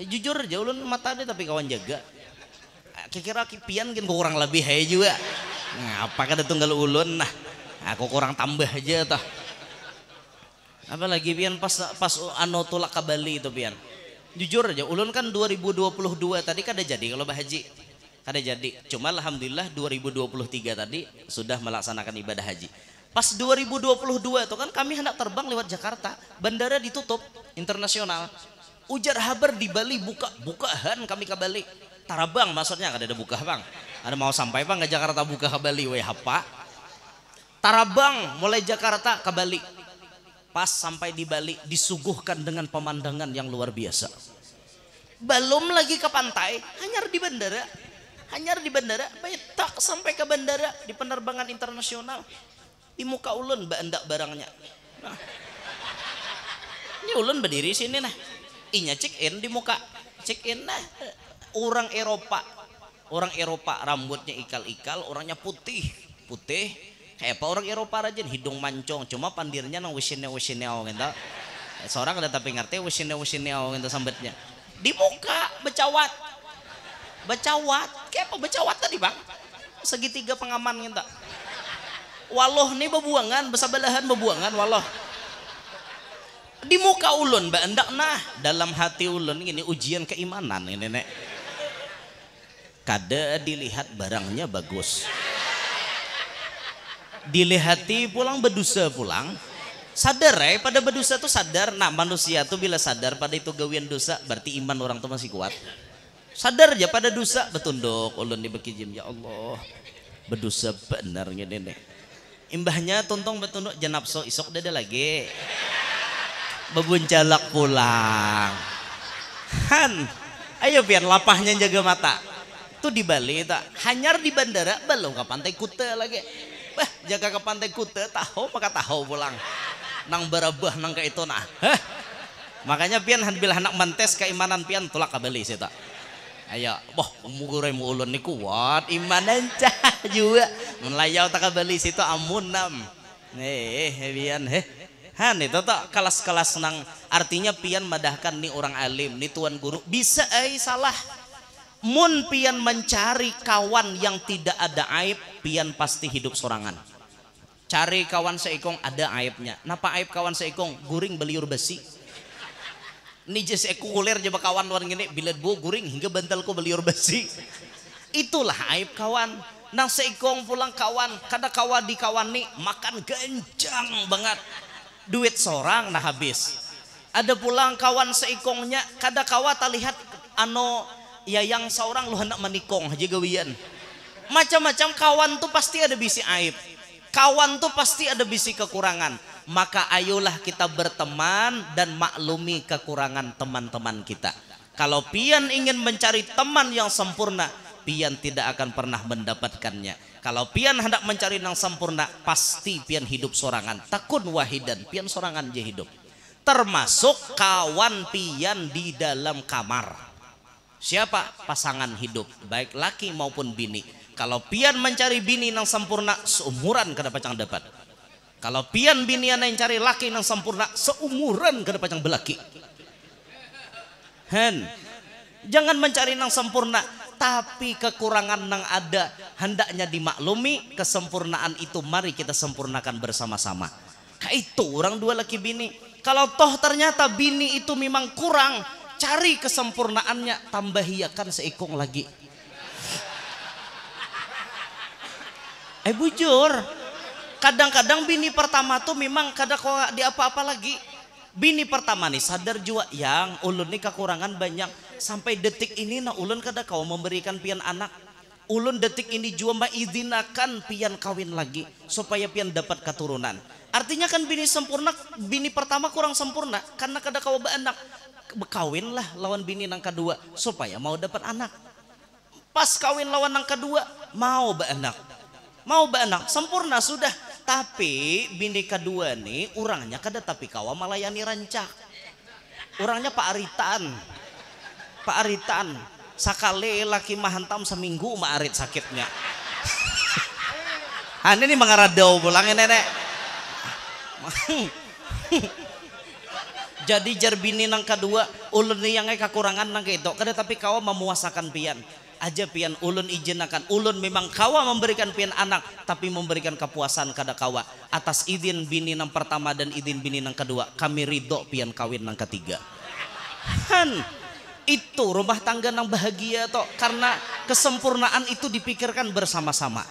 eh, jujur aja ulun mata deh tapi kawan jaga kira kira kipian kan kurang lebih hei juga ngapa kada tunggal ulun nah aku nah, kurang tambah aja tuh apalagi pian pas pas anu tulak ke Bali itu pian jujur aja ulun kan 2022 tadi kada jadi kalau bahaji kada jadi cuma alhamdulillah 2023 tadi sudah melaksanakan ibadah haji pas 2022 itu kan kami hendak terbang lewat Jakarta bandara ditutup internasional ujar habar di Bali buka bukaan kami ke Bali Tarabang maksudnya kada ada buka bang ada mau sampai bang ke Jakarta buka ke Bali we apa? Tarabang mulai Jakarta ke Bali pas sampai di Bali disuguhkan dengan pemandangan yang luar biasa belum lagi ke pantai hanya di bandara hanya di bandara betak sampai ke bandara di penerbangan internasional di muka ulun endak barangnya nah. ini ulun berdiri sini nah inya check in di muka check in nah orang Eropa orang Eropa rambutnya ikal-ikal orangnya putih putih kayak apa orang Eropa rajin hidung mancong cuma pandirnya nang wisine awo gitu seorang ada tapi ngerti wisine awo gitu sambetnya di muka becawat becawat kayak apa becawat tadi bang segitiga pengaman gitu waloh nih bebuangan besar belahan bebuangan waloh di muka ulun mbak endak nah dalam hati ulun ini ujian keimanan ini nek kada dilihat barangnya bagus dilihati pulang berdosa pulang sadar eh? pada berdosa tuh sadar nah manusia tuh bila sadar pada itu gawian dosa berarti iman orang tuh masih kuat sadar aja pada dosa betunduk ulun di bekijim ya Allah berdosa benar nenek imbahnya tuntung betunduk jenapso isok dada lagi bebuncalak pulang han ayo biar lapahnya jaga mata tuh di Bali tak hanyar di bandara belum ke pantai Kuta lagi bah jaga ke pantai Kuta tahu maka tahu pulang nang berabah nang ke itu nah makanya pian bila anak mantes keimanan pian tulak ke Bali sih tak ayo boh mugurai ulun ni kuat imanan cah [LAUGHS] juga melayau tak ke Bali situ amun nam eh, eh pian heh Han itu tak kelas-kelas nang artinya pian madahkan nih orang alim nih tuan guru bisa eh salah mun pian mencari kawan yang tidak ada aib pian pasti hidup sorangan cari kawan seikong ada aibnya napa aib kawan seikong guring beliur besi ini seku kulir jeba kawan luar gini bilet bu guring hingga bentelku beliur besi itulah aib kawan nang seikong pulang kawan kada kawan di kawan nih makan genjang banget duit seorang nah habis ada pulang kawan seikongnya kada kawan tak lihat ano ya yang seorang lu hendak menikong haji gawian macam-macam kawan tuh pasti ada bisi aib kawan tuh pasti ada bisi kekurangan maka ayolah kita berteman dan maklumi kekurangan teman-teman kita kalau pian ingin mencari teman yang sempurna pian tidak akan pernah mendapatkannya kalau pian hendak mencari yang sempurna pasti pian hidup sorangan takun wahidan pian sorangan je hidup termasuk kawan pian di dalam kamar Siapa pasangan hidup, baik laki maupun bini. Kalau pian mencari bini yang sempurna, seumuran kada pacang dapat. Kalau pian bini yang cari laki yang sempurna, seumuran kada pacang belaki. Hen, jangan mencari yang sempurna, tapi kekurangan yang ada hendaknya dimaklumi kesempurnaan itu mari kita sempurnakan bersama-sama kaitu orang dua laki bini kalau toh ternyata bini itu memang kurang cari kesempurnaannya kan seikung lagi eh bujur kadang-kadang bini pertama tuh memang kadang kok di apa-apa lagi bini pertama nih sadar juga yang ulun nih kekurangan banyak sampai detik ini nah ulun kada kau memberikan pian anak ulun detik ini juga maizinakan pian kawin lagi supaya pian dapat keturunan Artinya kan bini sempurna, bini pertama kurang sempurna karena kada kau anak bekawin lah lawan bini nang kedua supaya mau dapat anak pas kawin lawan nang kedua mau beranak mau beranak sempurna sudah tapi bini kedua nih orangnya kada tapi kawa melayani rancak orangnya Pak Aritan Pak Aritan sakale laki mahantam seminggu mak arit sakitnya [LAUGHS] Ane ini mengaradau pulang ya, nenek jadi jerbini nang kedua ulun yang kekurangan nang itu kada tapi kau memuasakan pian aja pian ulun ijinakan ulun memang kau memberikan pian anak tapi memberikan kepuasan kada kau atas izin bini nang pertama dan izin bini nang kedua kami ridho pian kawin nang ketiga han itu rumah tangga nang bahagia toh karena kesempurnaan itu dipikirkan bersama-sama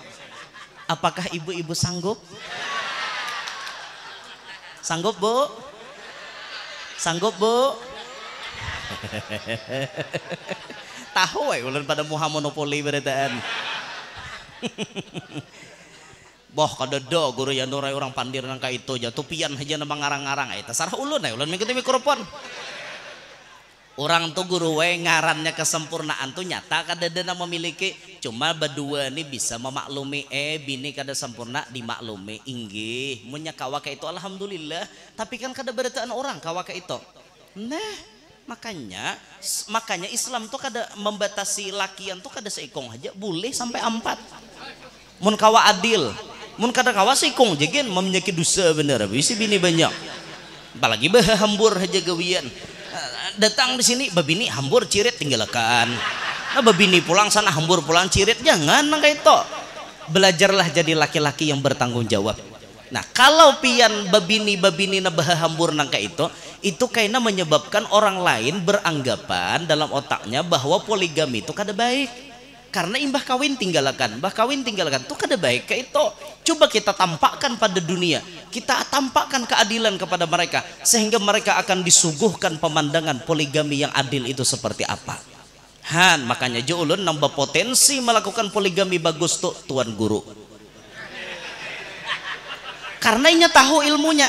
apakah ibu-ibu sanggup sanggup bu Sanggup bu? [LAUGHS] Tahu ya ulun pada muha monopoli beritaan. [LAUGHS] Boh kada kadedo guru yang dorai orang pandir nangka itu jatuh pian aja nama ngarang-ngarang. Eh, tasarah ulun ya ulun mengikuti mikrofon orang tuh guru we ngarannya kesempurnaan tuh nyata kadadana memiliki cuma berdua nih bisa memaklumi eh bini kada sempurna dimaklumi inggi munya kawaka itu alhamdulillah tapi kan kada berataan orang kawaka itu nah makanya makanya Islam tuh kada membatasi lakian tuh kada seikong aja boleh sampai empat mun kawa adil mun kada kawa seikong jegen memiliki dosa bener bisi bini banyak apalagi bahambur aja gawian datang di sini babini hambur cirit tinggalkan nah babini pulang sana hambur pulang cirit jangan nang itu belajarlah jadi laki-laki yang bertanggung jawab nah kalau pian babini babini nabah hambur nangka itu itu kayaknya menyebabkan orang lain beranggapan dalam otaknya bahwa poligami itu kada baik karena imbah kawin tinggalkan, bah kawin tinggalkan. Itu kada baik ke itu. Coba kita tampakkan pada dunia. Kita tampakkan keadilan kepada mereka. Sehingga mereka akan disuguhkan pemandangan poligami yang adil itu seperti apa. Han, makanya Joulun nambah potensi melakukan poligami bagus tuh Tuan Guru. Karena inya tahu ilmunya.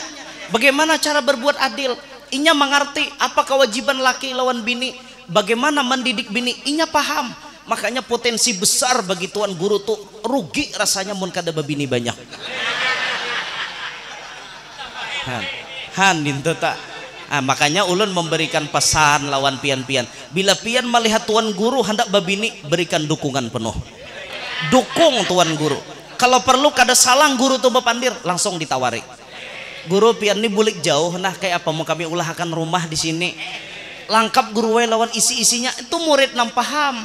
Bagaimana cara berbuat adil. Inya mengerti apa kewajiban laki lawan bini. Bagaimana mendidik bini. Inya paham Makanya potensi besar bagi Tuan Guru tuh rugi rasanya mun kada babini banyak. Han, han itu tak. Ah, makanya ulun memberikan pesan lawan pian-pian. Bila pian melihat Tuan Guru hendak babini berikan dukungan penuh. Dukung Tuan Guru. Kalau perlu kada salang guru tuh bepandir langsung ditawari. Guru pian ini bulik jauh nah kayak apa mau kami ulahkan rumah di sini. Langkap guru lawan isi-isinya itu murid nampaham.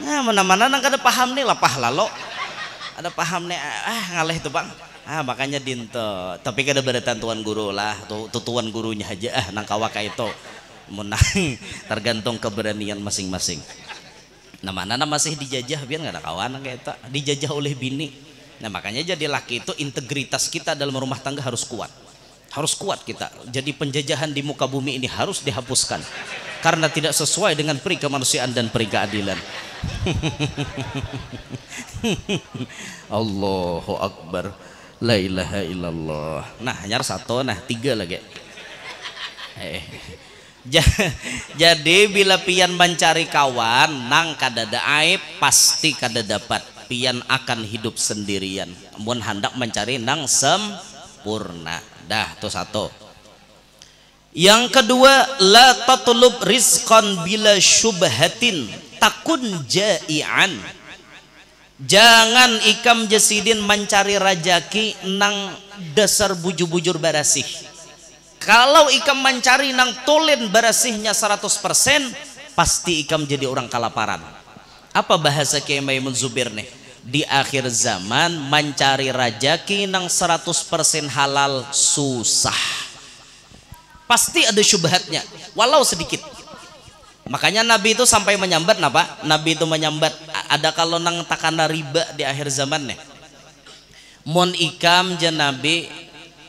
Nah, mana-mana nang kada paham nih lapah lalo. Ada paham nih ah ngaleh tuh bang. Ah makanya dinto. Tapi kada beratan tuan guru lah, tuh tu, tuan gurunya aja ah nang kawak itu. Menang [LAUGHS] tergantung keberanian masing-masing. Nah mana masih dijajah biar nggak ada kawan nang itu dijajah oleh bini. Nah makanya jadi laki itu integritas kita dalam rumah tangga harus kuat. Harus kuat kita. Jadi penjajahan di muka bumi ini harus dihapuskan. Karena tidak sesuai dengan peri kemanusiaan dan peri [LAUGHS] Allahu Akbar la ilaha illallah nah nyar satu nah tiga lagi eh. eh. jadi bila pian mencari kawan nang kadada aib pasti kada dapat pian akan hidup sendirian mun hendak mencari nang sempurna dah tuh satu yang kedua la tatulub rizqan bila syubhatin takun jai'an jangan ikam jesidin mencari rajaki nang dasar bujur-bujur barasih kalau ikam mencari nang tulen barasihnya 100% pasti ikam jadi orang kelaparan apa bahasa Kiai Maimun Zubir nih di akhir zaman mencari rajaki nang 100% halal susah pasti ada syubhatnya walau sedikit Makanya Nabi itu sampai menyambat napa? Nabi itu menyambat ada kalau nang takana riba di akhir zaman nih. mon ikam jen Nabi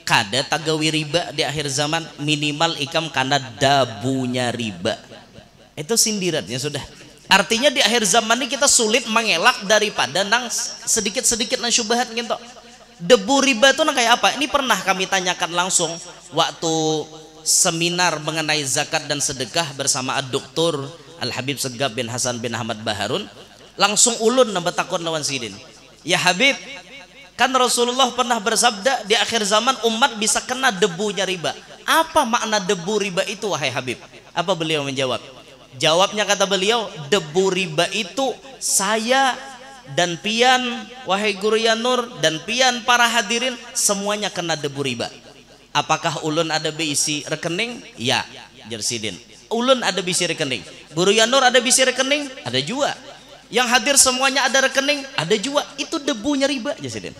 kada tagawi riba di akhir zaman minimal ikam karena dabunya riba. Itu sindirannya sudah. Artinya di akhir zaman ini kita sulit mengelak daripada nang sedikit-sedikit nang syubhat gitu. Debu riba itu nang kayak apa? Ini pernah kami tanyakan langsung waktu seminar mengenai zakat dan sedekah bersama Ad-Doktor Al-Habib Segab bin Hasan bin Ahmad Baharun langsung ulun nambah takut lawan sidin ya Habib kan Rasulullah pernah bersabda di akhir zaman umat bisa kena debunya riba apa makna debu riba itu wahai Habib apa beliau menjawab jawabnya kata beliau debu riba itu saya dan pian wahai guru Yanur dan pian para hadirin semuanya kena debu riba Apakah ulun ada bisi rekening? Ya, jersidin. Ulun ada bisi rekening. Guru Yanur ada bisi rekening? Ada juga. Yang hadir semuanya ada rekening? Ada juga. Itu debunya riba, jersidin.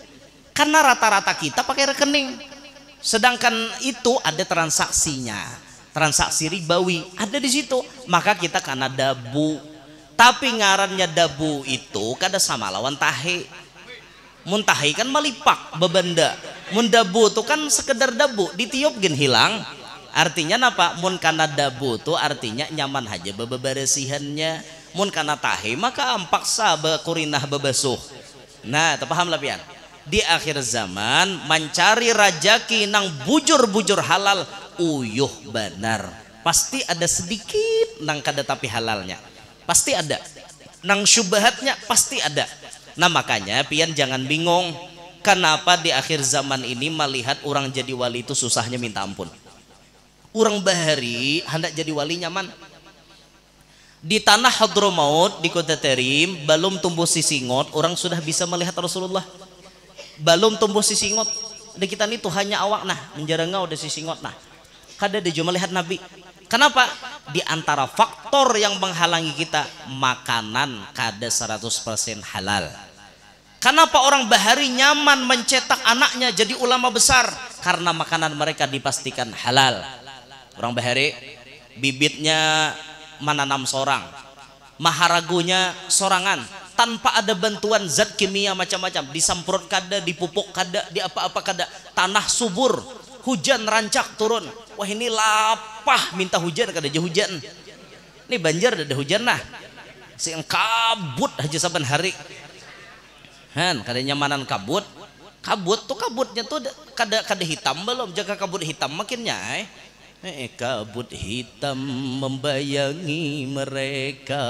Karena rata-rata kita pakai rekening. Sedangkan itu ada transaksinya. Transaksi ribawi ada di situ. Maka kita karena debu. Tapi ngarannya debu itu kada sama lawan tahe. muntahi kan melipak bebenda mun dabu itu kan sekedar debu, ditiup gen hilang artinya napa mun kana dabu itu artinya nyaman aja bebeberesihannya mun kana tahi. maka ampak sabe kurinah bebasuh nah itu paham lah pian di akhir zaman mencari rajaki nang bujur-bujur halal uyuh benar pasti ada sedikit nang kada tapi halalnya pasti ada nang syubhatnya pasti ada nah makanya pian jangan bingung Kenapa di akhir zaman ini melihat orang jadi wali itu susahnya minta ampun? Orang bahari hendak jadi wali nyaman. Di tanah Hadromaut di kota Terim belum tumbuh sisingot, orang sudah bisa melihat Rasulullah. Belum tumbuh sisingot. Di kita ini hanya awak nah, udah ada sisingot nah. Kada ada juga melihat Nabi. Kenapa? Di antara faktor yang menghalangi kita makanan kada 100% halal Kenapa orang Bahari nyaman mencetak anaknya jadi ulama besar? Karena makanan mereka dipastikan halal. Orang Bahari bibitnya menanam sorang, maharagunya sorangan tanpa ada bantuan zat kimia macam-macam disemprot kada dipupuk kada di apa-apa kada tanah subur hujan rancak turun wah ini lapah minta hujan kada aja hujan ini banjir ada hujan nah si kabut aja saban hari Han, kada nyamanan kabut. Kabut tuh kabutnya tuh kada kada hitam belum. Jaga kabut hitam makinnya. Eh. eh kabut hitam membayangi mereka.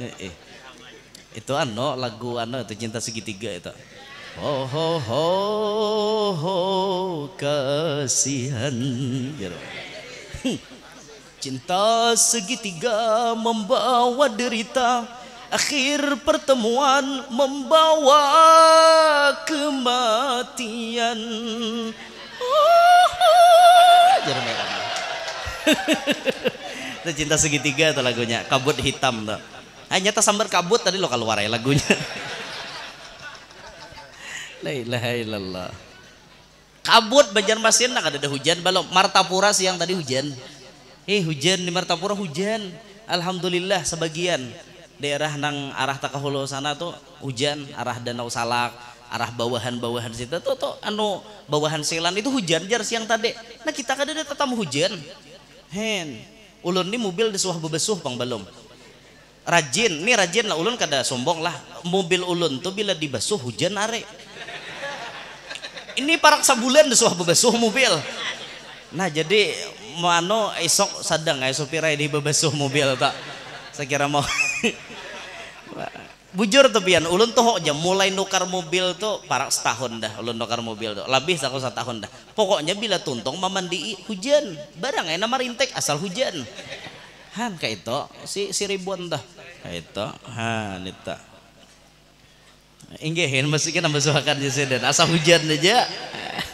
Eh, eh. Itu ano lagu ano itu cinta segitiga itu. Ho ho ho ho kasihan. Gitu. Cinta segitiga membawa derita Akhir pertemuan membawa kematian. Oh, [LAUGHS] [LAUGHS] Itu cinta segitiga atau lagunya, kabut hitam tuh. Hanya eh, tersambar kabut tadi lo keluar ya lagunya. [LAUGHS] La ilaha illallah. Kabut masin nak ada hujan balok. Martapura siang tadi hujan. Eh hujan di Martapura hujan. Alhamdulillah sebagian daerah nang arah takahulu sana tuh hujan arah danau salak arah bawahan-bawahan situ tuh tuh anu bawahan selan itu hujan jar siang tadi nah kita kada ada tetamu hujan hen ulun ini mobil di suah bebesuh pang belum rajin ini rajin lah ulun kada sombong lah mobil ulun tuh bila dibesuh hujan are ini parak sabulan suah bebesuh mobil nah jadi mano anu, esok sadang ya sopir di bebesuh mobil tak saya kira mau [LAUGHS] bujur tuh pian ulun tuh aja mulai nukar mobil tuh parak setahun dah ulun nukar mobil tuh lebih satu setahun dah pokoknya bila tuntung mamandi hujan barang enak marintek asal hujan han kayak itu si si ribuan dah kayak itu han itu inggihin mesti kita besuakan di sini asal hujan aja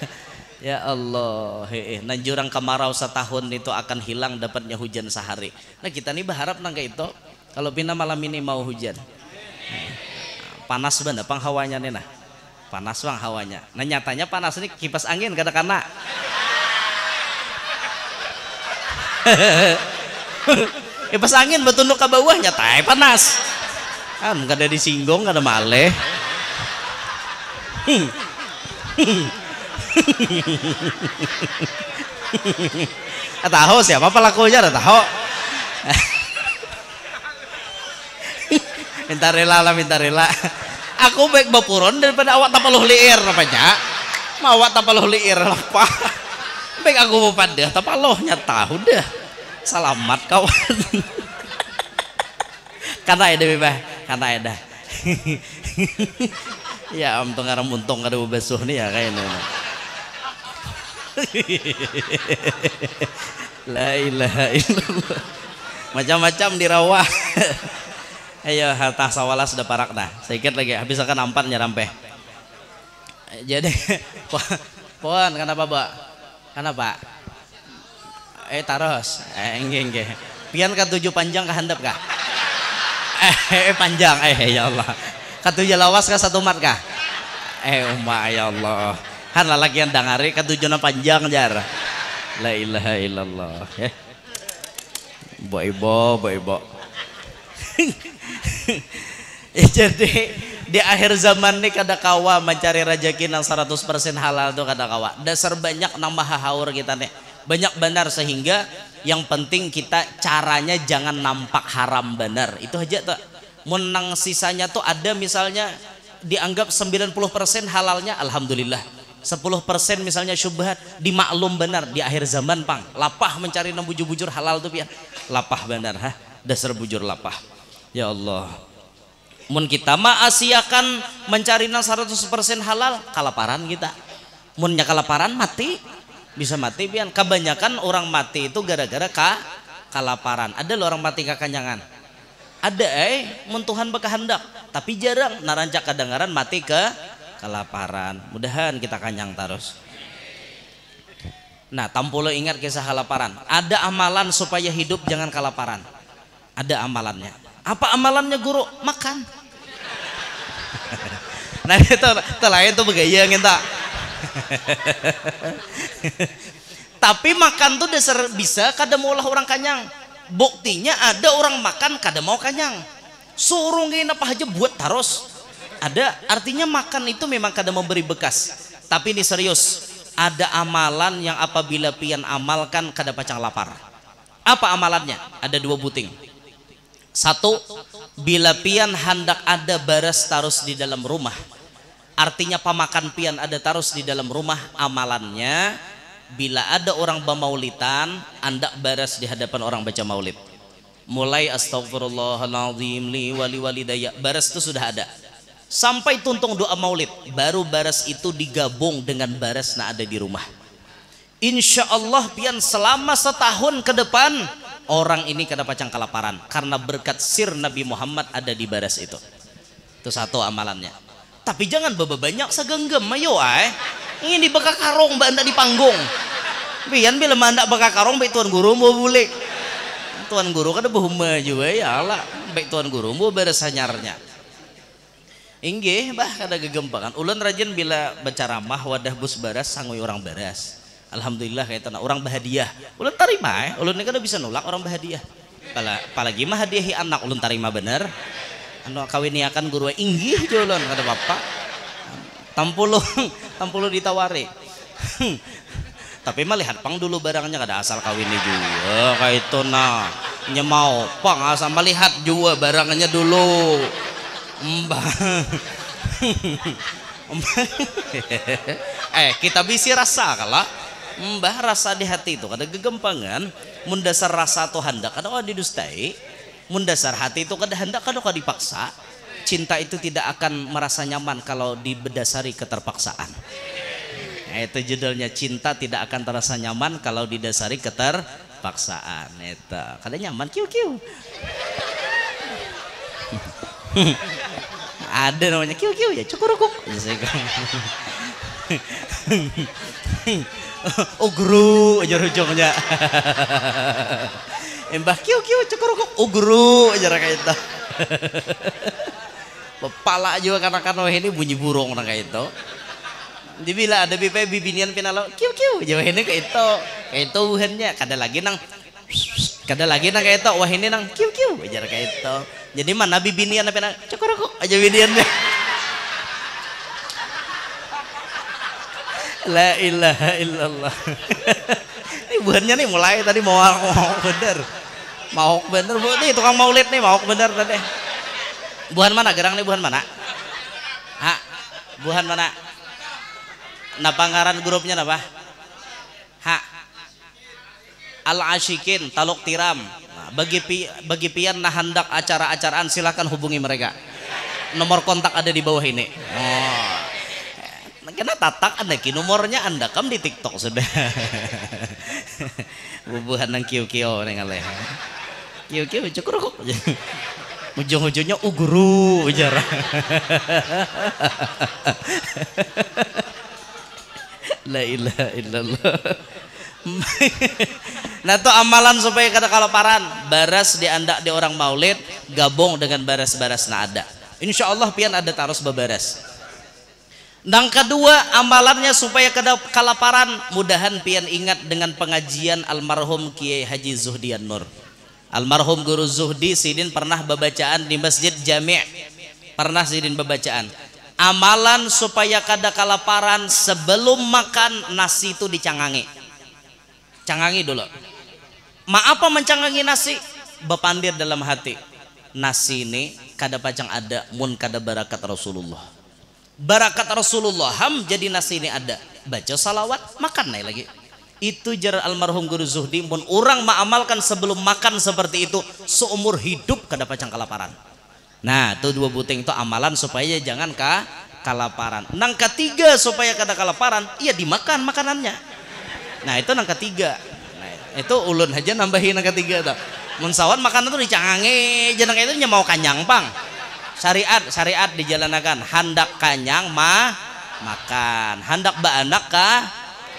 [LAUGHS] Ya Allah, heh, nah jurang kemarau setahun itu akan hilang dapatnya hujan sehari. Nah kita nih berharap nangka itu kalau pindah malam ini mau hujan panas banget pang hawanya nih nah panas bang hawanya nah nyatanya panas ini kipas angin katakanlah [LAUGHS] kipas angin betul ke bawah nyatai panas ah, kan gak [LAUGHS] ada disinggung gak ada male tahu siapa pelakunya tahu [LAUGHS] minta rela lah minta rela aku baik bapuron daripada awak lo liir namanya mau awak lo liir apa baik aku mau pada lo tahu udah selamat kawan kata ya deh bah kata ya dah ya om tengarang untung ada besuh nih ya kayaknya La ilaha illallah. Macam-macam dirawat ayo harta sawala sudah parak dah sedikit lagi habis akan empat nyerampe. jadi iya [LAUGHS] pohon kenapa pak kenapa eh taros eh enggak enggak pian ke tujuh panjang ke handap kah eh, eh, panjang eh ya Allah Ketujuh tujuh lawas ke satu mat kah eh umma ya Allah kan lagi yang dangari ke tujuh panjang jar la ilaha illallah eh boy bo boy bo [LAUGHS] [LAUGHS] Eh, jadi di akhir zaman nih kada kawa mencari rezeki yang 100% halal tuh kada kawa dasar banyak nama hahaur kita nih banyak benar sehingga yang penting kita caranya jangan nampak haram benar itu aja tuh menang sisanya tuh ada misalnya dianggap 90% halalnya alhamdulillah 10% misalnya syubhat dimaklum benar di akhir zaman pang lapah mencari nang bujur-bujur halal tuh biar lapah benar ha dasar bujur lapah Ya Allah. Mun kita maasiakan akan mencari nang 100% halal, kalaparan kita. Munnya kalaparan mati, bisa mati biar Kebanyakan orang mati itu gara-gara ka kalaparan. Ada lo orang mati kekanyangan Ada eh, mun Tuhan hendak, tapi jarang narancak kedengaran mati ke kelaparan. Mudahan kita kenyang terus. Nah, tampolo ingat kisah kalaparan. Ada amalan supaya hidup jangan kalaparan, Ada amalannya. Apa amalannya guru? Makan. [LAUGHS] nah itu terlain tuh begaya kita. [LAUGHS] Tapi makan tuh dasar bisa kada maulah orang kanyang. Buktinya ada orang makan kada mau kanyang. Suruh apa aja buat taros. Ada artinya makan itu memang kada memberi bekas. Tapi ini serius, ada amalan yang apabila pian amalkan kada pacang lapar. Apa amalannya? Ada dua buting. Satu, bila pian hendak ada baras tarus di dalam rumah. Artinya pemakan pian ada tarus di dalam rumah amalannya. Bila ada orang bermaulitan, hendak baras di hadapan orang baca maulid. Mulai astagfirullahaladzim li wali walidaya. Baras itu sudah ada. Sampai tuntung doa maulid. Baru baras itu digabung dengan baras yang ada di rumah. Insya Allah pian selama setahun ke depan Orang ini pacang kelaparan Karena berkat sir Nabi Muhammad ada di baras itu. Itu satu amalannya. Tapi jangan banyak segenggam, ayo eh Ini dibekak karong mbak anda di panggung. Pian bila anda bekak karong baik tuan guru mau bulik. Tuan guru kan buhuma juga ya Allah Baik tuan guru mau baras hanyarnya. Inggih bah ada gegempakan. Ulun rajin bila mah wadah bus baras sangui orang baras Alhamdulillah kayak gitu. nah, orang bahadiah. Ulun eh. ulun ini kan bisa nolak orang bahadiah. apalagi mah hadiahi anak ulun terima bener. Anu kawin akan guru inggih ulun kata bapak. Tampuluh, [LAUGHS] tampuluh ditawari. [LAUGHS] Tapi mah lihat pang dulu barangnya kada asal kawin juga kayak itu nah nyemau pang asal melihat juga barangnya dulu. Mbah. [LAUGHS] eh kita bisa rasa kalau mbah rasa di hati itu kada gegempangan mendasar rasa atau hendak kada kada didustai mendasar hati itu kada hendak kada kada dipaksa cinta itu tidak akan merasa nyaman kalau dibedasari keterpaksaan nah, itu judulnya cinta tidak akan terasa nyaman kalau didasari keterpaksaan itu kada nyaman kiu kiu [LAUGHS] ada namanya kiu kiu ya cukurukuk iya [LAUGHS] ugru [LAUGHS] oh, aja ujungnya [LAUGHS] embah kiu kiu Oh ugru aja raka itu [LAUGHS] Pepala juga karena karena ini bunyi burung raka itu jadi bila ada bipe bibinian pinalo kiu kiu jauh ini kayak itu kayak itu uhennya kada lagi nang kada lagi nang kayak itu wah ini nang kiu kiu aja kayak itu jadi mana bibinian apa nang kok aja bibiniannya La ilaha illallah. [LAUGHS] ini buahnya nih mulai tadi mau mau bener. Mau bener bu, nih tukang maulid nih mau bener tadi. Buhan mana gerang nih buhan mana? Ha? Buhan mana? Nah pangkaran grupnya apa? Ha? Al Ashikin Taluk Tiram. Nah, bagi pi, bagi pian nah hendak acara-acaraan silakan hubungi mereka. Nomor kontak ada di bawah ini. Oh. Karena tatak anda ki nomornya anda kam di tiktok sudah bubuhan nang kio kio neng aleh kio kio cukur kok ujung ujungnya uguru ujar la ilaha illallah nah itu amalan supaya kata kalau paran baras di anda di orang maulid gabung dengan baras-baras nah ada insya Allah pian ada taros bebaras dan kedua amalannya supaya kelaparan mudahan pian ingat dengan pengajian almarhum Kiai Haji Zuhdian Nur. Almarhum Guru Zuhdi sidin pernah bebacaan di Masjid Jami' pernah sidin bebacaan. Amalan supaya kada kelaparan sebelum makan nasi itu dicangangi. Cangangi dulu. Ma apa mencangangi nasi? Bepandir dalam hati. Nasi ini kada pacang ada mun kada barakat Rasulullah barakat Rasulullah ham jadi nasi ini ada baca salawat makan naik lagi itu jar almarhum guru Zuhdi pun orang mengamalkan sebelum makan seperti itu seumur hidup kada pacang kelaparan nah itu dua buting itu amalan supaya jangan ka kelaparan nang ketiga supaya kada kelaparan iya dimakan makanannya nah itu nang ketiga nah, itu ulun aja nambahin nang ketiga tuh mensawan makanan tuh dicangangi jenang itu mau kanyang pang syariat syariat dijalankan handak kanyang mah makan handak ba anak kah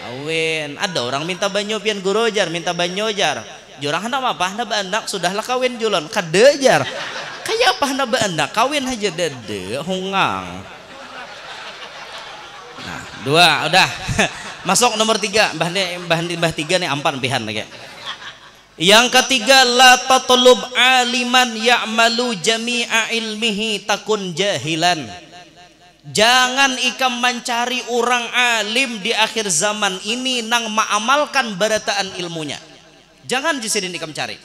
kawin ada orang minta banyopian gurojar minta banyojar jurang handak apa handak ba anak sudahlah kawin julon kadejar kayak apa handak ba anak kawin aja dede hungang nah dua udah [LAUGHS] masuk nomor tiga mbah nih bah, tiga nih ampan pihan lagi yang ketiga la tatlub aliman ya'malu jami'a ilmihi takun jahilan. Jangan ikam mencari orang alim di akhir zaman ini nang mengamalkan berataan ilmunya. Jangan di sini ikam cari.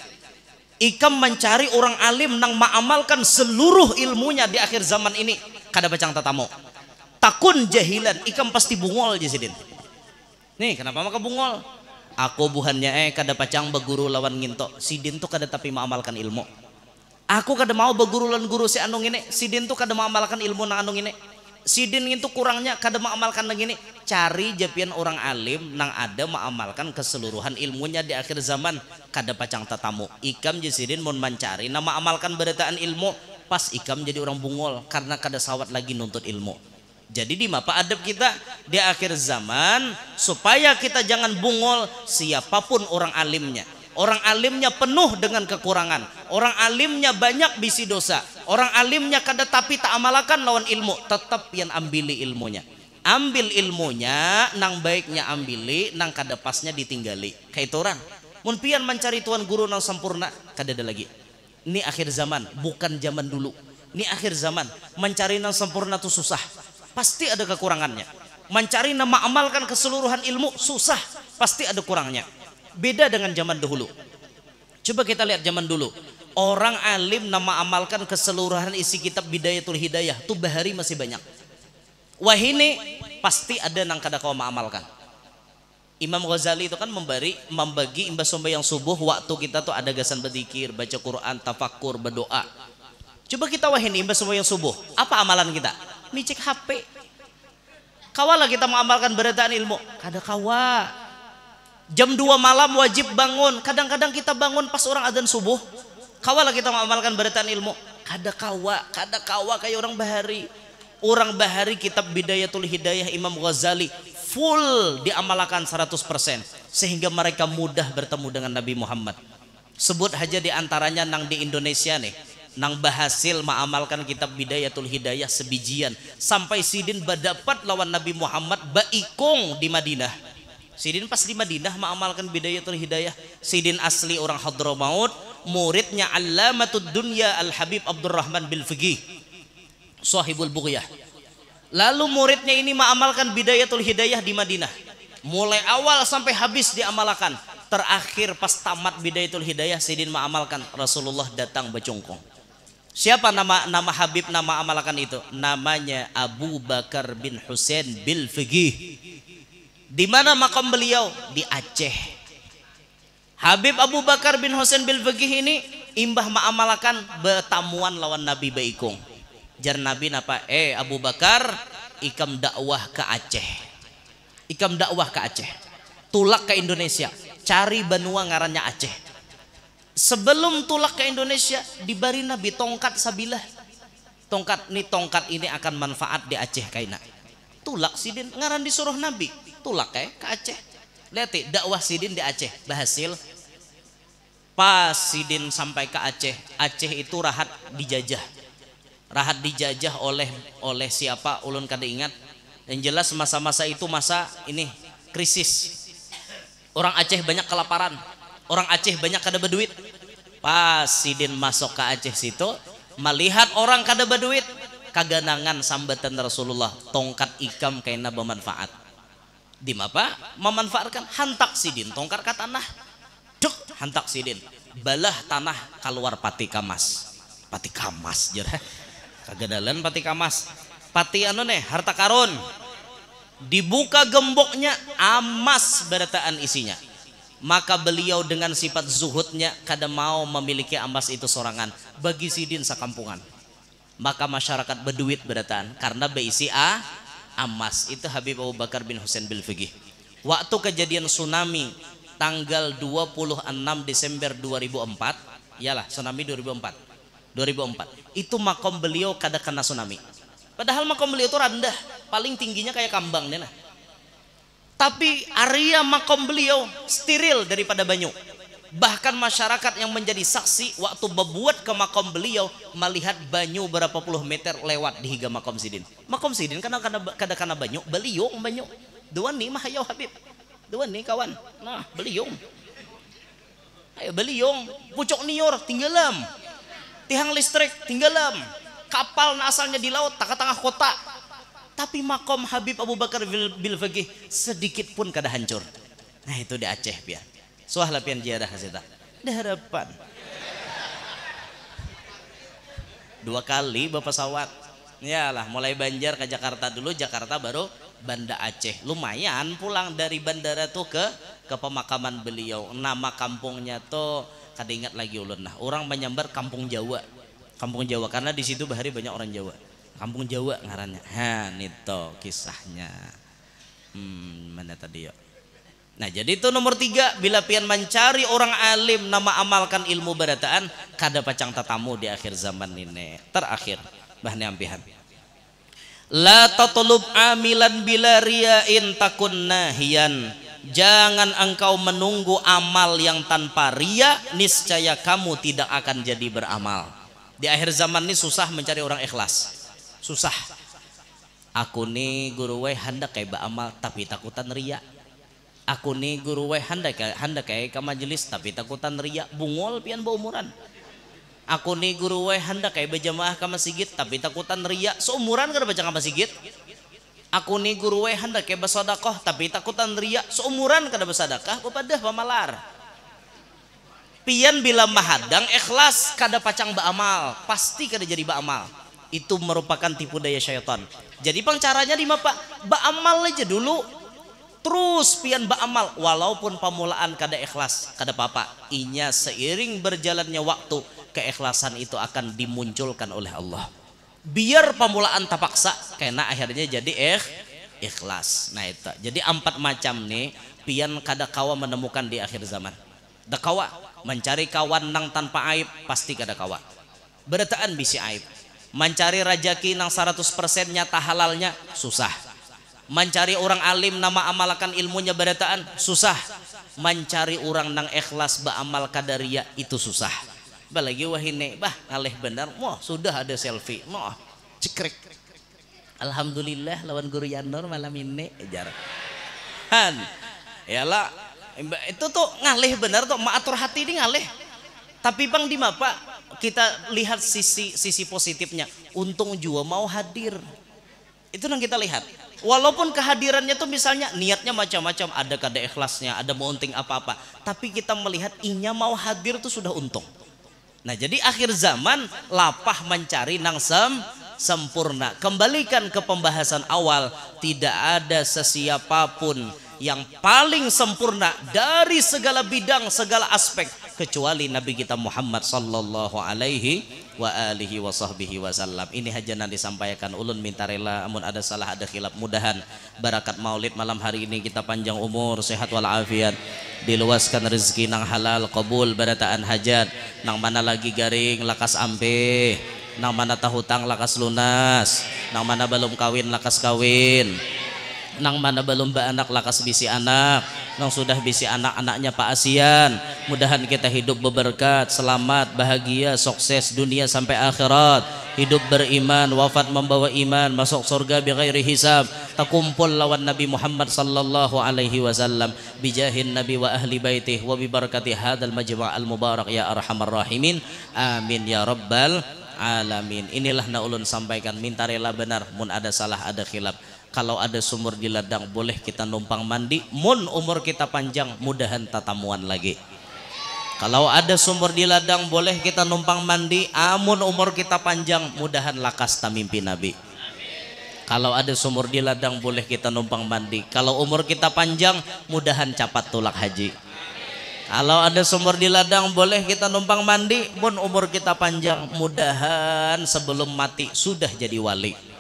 Ikam mencari orang alim nang mengamalkan seluruh ilmunya di akhir zaman ini. Kada bacang tatamu. Takun jahilan, ikam pasti bungol di sini. Nih, kenapa maka bungol? aku buhannya eh kada pacang beguru lawan ngintok sidin tuh kada tapi mengamalkan ilmu aku kada mau beguru lawan guru si anung ini sidin tuh kada mengamalkan ilmu nang anung ini sidin itu kurangnya kada mengamalkan nang ini cari jepian orang alim nang ada mengamalkan keseluruhan ilmunya di akhir zaman kada pacang tatamu ikam sidin mau mencari nama amalkan berataan ilmu pas ikam jadi orang bungol karena kada sawat lagi nuntut ilmu jadi di mapa adab kita di akhir zaman supaya kita jangan bungol siapapun orang alimnya. Orang alimnya penuh dengan kekurangan. Orang alimnya banyak bisi dosa. Orang alimnya kada tapi tak amalakan lawan ilmu. Tetap yang ambili ilmunya. Ambil ilmunya, nang baiknya ambili, nang kada pasnya ditinggali. Kayak itu orang. Mumpian mencari tuan guru nang sempurna, kada ada lagi. Ini akhir zaman, bukan zaman dulu. Ini akhir zaman, mencari nang sempurna tuh susah pasti ada kekurangannya. Mencari nama amalkan keseluruhan ilmu susah, pasti ada kurangnya. Beda dengan zaman dahulu. Coba kita lihat zaman dulu. Orang alim nama amalkan keseluruhan isi kitab Bidayatul Hidayah tuh bahari masih banyak. wah ini pasti ada nang kada kau amalkan. Imam Ghazali itu kan memberi membagi imbas yang subuh waktu kita tuh ada gasan berzikir, baca Quran, tafakur, berdoa. Coba kita wahini imbas yang subuh, apa amalan kita? micik HP kawalah kita mengamalkan berataan ilmu kada kawa jam 2 malam wajib bangun kadang-kadang kita bangun pas orang adzan subuh kawalah kita mengamalkan berataan ilmu kada kawa kada kawa kayak orang bahari orang bahari kitab bidayatul hidayah Imam Ghazali full diamalkan 100% sehingga mereka mudah bertemu dengan Nabi Muhammad sebut saja diantaranya nang di Indonesia nih nang bahasil ma'amalkan kitab bidayatul hidayah sebijian sampai sidin badapat lawan Nabi Muhammad baikong di Madinah sidin pas di Madinah maamalkan bidayatul hidayah sidin asli orang Hadramaut muridnya Allamatud Dunya Al Habib Abdurrahman bin Fagih Sahibul Bughyah lalu muridnya ini maamalkan bidayatul hidayah di Madinah mulai awal sampai habis diamalkan terakhir pas tamat bidayatul hidayah sidin ma'amalkan Rasulullah datang bercongkong Siapa nama nama Habib nama amalakan itu? Namanya Abu Bakar bin Hussein bil Figih. Di mana makam beliau? Di Aceh. Habib Abu Bakar bin Hussein bil Figih ini imbah ma'amalakan bertamuan lawan Nabi Baikung. Jar Nabi napa? Eh Abu Bakar ikam dakwah ke Aceh. Ikam dakwah ke Aceh. Tulak ke Indonesia. Cari benua ngarannya Aceh Sebelum tulak ke Indonesia diberi Nabi tongkat sabilah. Tongkat ini tongkat ini akan manfaat di Aceh kaina. Tulak sidin ngaran disuruh Nabi. Tulak kayak eh, ke Aceh. Lihat eh, dakwah sidin di Aceh berhasil. Pas sidin sampai ke Aceh, Aceh itu rahat dijajah. Rahat dijajah oleh oleh siapa ulun kada ingat. Yang jelas masa-masa itu masa ini krisis. Orang Aceh banyak kelaparan orang Aceh banyak kada berduit pas sidin masuk ke Aceh situ melihat orang kada berduit kaganangan sambatan Rasulullah tongkat ikam kena bermanfaat di apa memanfaatkan hantak sidin tongkat ke tanah duk hantak sidin balah tanah keluar pati kamas pati kamas jerah [LAUGHS] kagadalan pati kamas pati anu nih harta karun dibuka gemboknya amas berataan isinya maka beliau dengan sifat zuhudnya kada mau memiliki ambas itu sorangan bagi sidin sakampungan maka masyarakat berduit berdatangan karena beisi A amas itu Habib Abu Bakar bin Husain bil Figih waktu kejadian tsunami tanggal 26 Desember 2004 ialah tsunami 2004 2004 itu makom beliau kada kena tsunami padahal makom beliau itu rendah paling tingginya kayak kambang nih nah tapi area makom beliau steril daripada banyu. Bahkan masyarakat yang menjadi saksi waktu bebuat ke makom beliau melihat banyu berapa puluh meter lewat di higa makom sidin. Makom sidin kan karena karena karena, karena banyu, beliau banyu. Dua nih mahayo Habib. Dua nih kawan. Nah, beliau. Ayo beliung, pucuk nior tinggalam. Tiang listrik tinggalam. Kapal na asalnya di laut, tak tengah kota tapi makom Habib Abu Bakar bil Fagih sedikit pun kada hancur. Nah itu di Aceh biar. Suah lapian jiarah kita. Di hadapan. Dua kali Bapak Sawat. Yalah mulai Banjar ke Jakarta dulu, Jakarta baru Banda Aceh. Lumayan pulang dari bandara tuh ke ke pemakaman beliau. Nama kampungnya tuh kada ingat lagi ulun. Nah, orang menyambar Kampung Jawa. Kampung Jawa karena di situ bahari banyak orang Jawa kampung Jawa ngarannya ha nito kisahnya hmm, mana tadi ya nah jadi itu nomor tiga bila pian mencari orang alim nama amalkan ilmu berataan kada pacang tatamu di akhir zaman ini terakhir bahannya ampihan la tatulub amilan bila riain takun nahian, jangan engkau menunggu amal yang tanpa ria niscaya kamu tidak akan jadi beramal di akhir zaman ini susah mencari orang ikhlas susah aku nih guru we handa kayak amal tapi takutan ria aku nih guru handa kayak handa kayak ke majelis tapi takutan ria bungol pian bau umuran aku nih guru we handa kayak berjamaah ke masjid tapi takutan ria seumuran kada baca ke masjid aku nih guru we handa kayak bersodakoh tapi takutan ria seumuran kan bersadakah bapadah pamalar pian bila mahadang ikhlas kada pacang amal pasti kada jadi ba amal itu merupakan tipu daya syaitan jadi pang caranya lima pak ba'amal aja dulu terus pian ba'amal walaupun pemulaan kada ikhlas kada papa inya seiring berjalannya waktu keikhlasan itu akan dimunculkan oleh Allah biar pemulaan paksa karena akhirnya jadi eh ikhlas nah itu jadi empat macam nih pian kada kawa menemukan di akhir zaman Dakawa, mencari kawan nang tanpa aib pasti kada kawa berataan bisi aib Mencari rajaki nang 100% nyata halalnya susah. Mencari orang alim nama amalkan ilmunya berataan susah. Mencari orang nang ikhlas amal kadaria itu susah. Balagi wahine bah alih benar. Wah sudah ada selfie. Wah cekrek. Alhamdulillah lawan guru Yandor malam ini ejar. Han. Mbak itu tuh ngalih benar tuh maatur hati ini ngalih. Tapi bang di mapa kita lihat sisi sisi positifnya. Untung juga mau hadir. Itu yang kita lihat. Walaupun kehadirannya tuh misalnya niatnya macam-macam, ada kada ikhlasnya, ada mounting apa-apa. Tapi kita melihat inya mau hadir tuh sudah untung. Nah jadi akhir zaman lapah mencari nang sem sempurna. Kembalikan ke pembahasan awal, tidak ada sesiapapun yang paling sempurna dari segala bidang, segala aspek kecuali Nabi kita Muhammad sallallahu alaihi wa alihi wa sahbihi wasallam. Ini hajanan disampaikan ulun minta rela amun ada salah ada khilaf mudahan barakat maulid malam hari ini kita panjang umur sehat walafiat diluaskan rezeki nang halal kabul barataan hajat nang mana lagi garing lakas ampe nang mana tahutang lakas lunas nang mana belum kawin lakas kawin nang mana belum anak lakas bisi anak nang sudah bisi anak-anaknya Pak Asian mudahan kita hidup berberkat selamat bahagia sukses dunia sampai akhirat hidup beriman wafat membawa iman masuk surga bi ghairi hisab takumpul lawan Nabi Muhammad sallallahu alaihi wasallam bijahin Nabi wa ahli baitih wa bi barakati hadal majma' al mubarak ya arhamar rahimin amin ya rabbal alamin inilah naulun sampaikan minta rela benar mun ada salah ada khilaf kalau ada sumur di ladang boleh kita numpang mandi mun umur kita panjang mudahan tatamuan lagi kalau ada sumur di ladang boleh kita numpang mandi amun ah, umur kita panjang mudahan lakas tamimpi nabi kalau ada sumur di ladang boleh kita numpang mandi kalau umur kita panjang mudahan capat tulak haji kalau ada sumur di ladang boleh kita numpang mandi mun umur kita panjang mudahan sebelum mati sudah jadi wali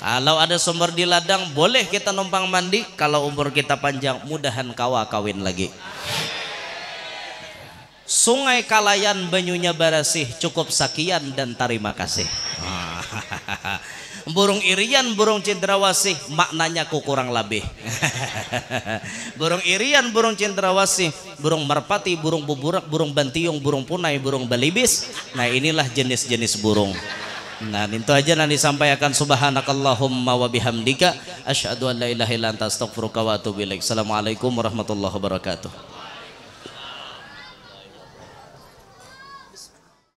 kalau ada sumber di ladang, boleh kita numpang mandi. Kalau umur kita panjang, mudahan kawa kawin lagi. Sungai Kalayan Banyunya Barasih cukup sakian dan terima kasih. [LAUGHS] burung irian, burung cendrawasih maknanya ku kurang lebih. [LAUGHS] burung irian, burung cendrawasih, burung merpati, burung buburak, burung bantiung, burung punai, burung belibis. Nah inilah jenis-jenis burung. Nah, itu aja nanti sampaikan subhanakallahumma wa bihamdika asyhadu an la ilaha illa anta astaghfiruka wa atubu ilaik. Assalamualaikum warahmatullahi wabarakatuh.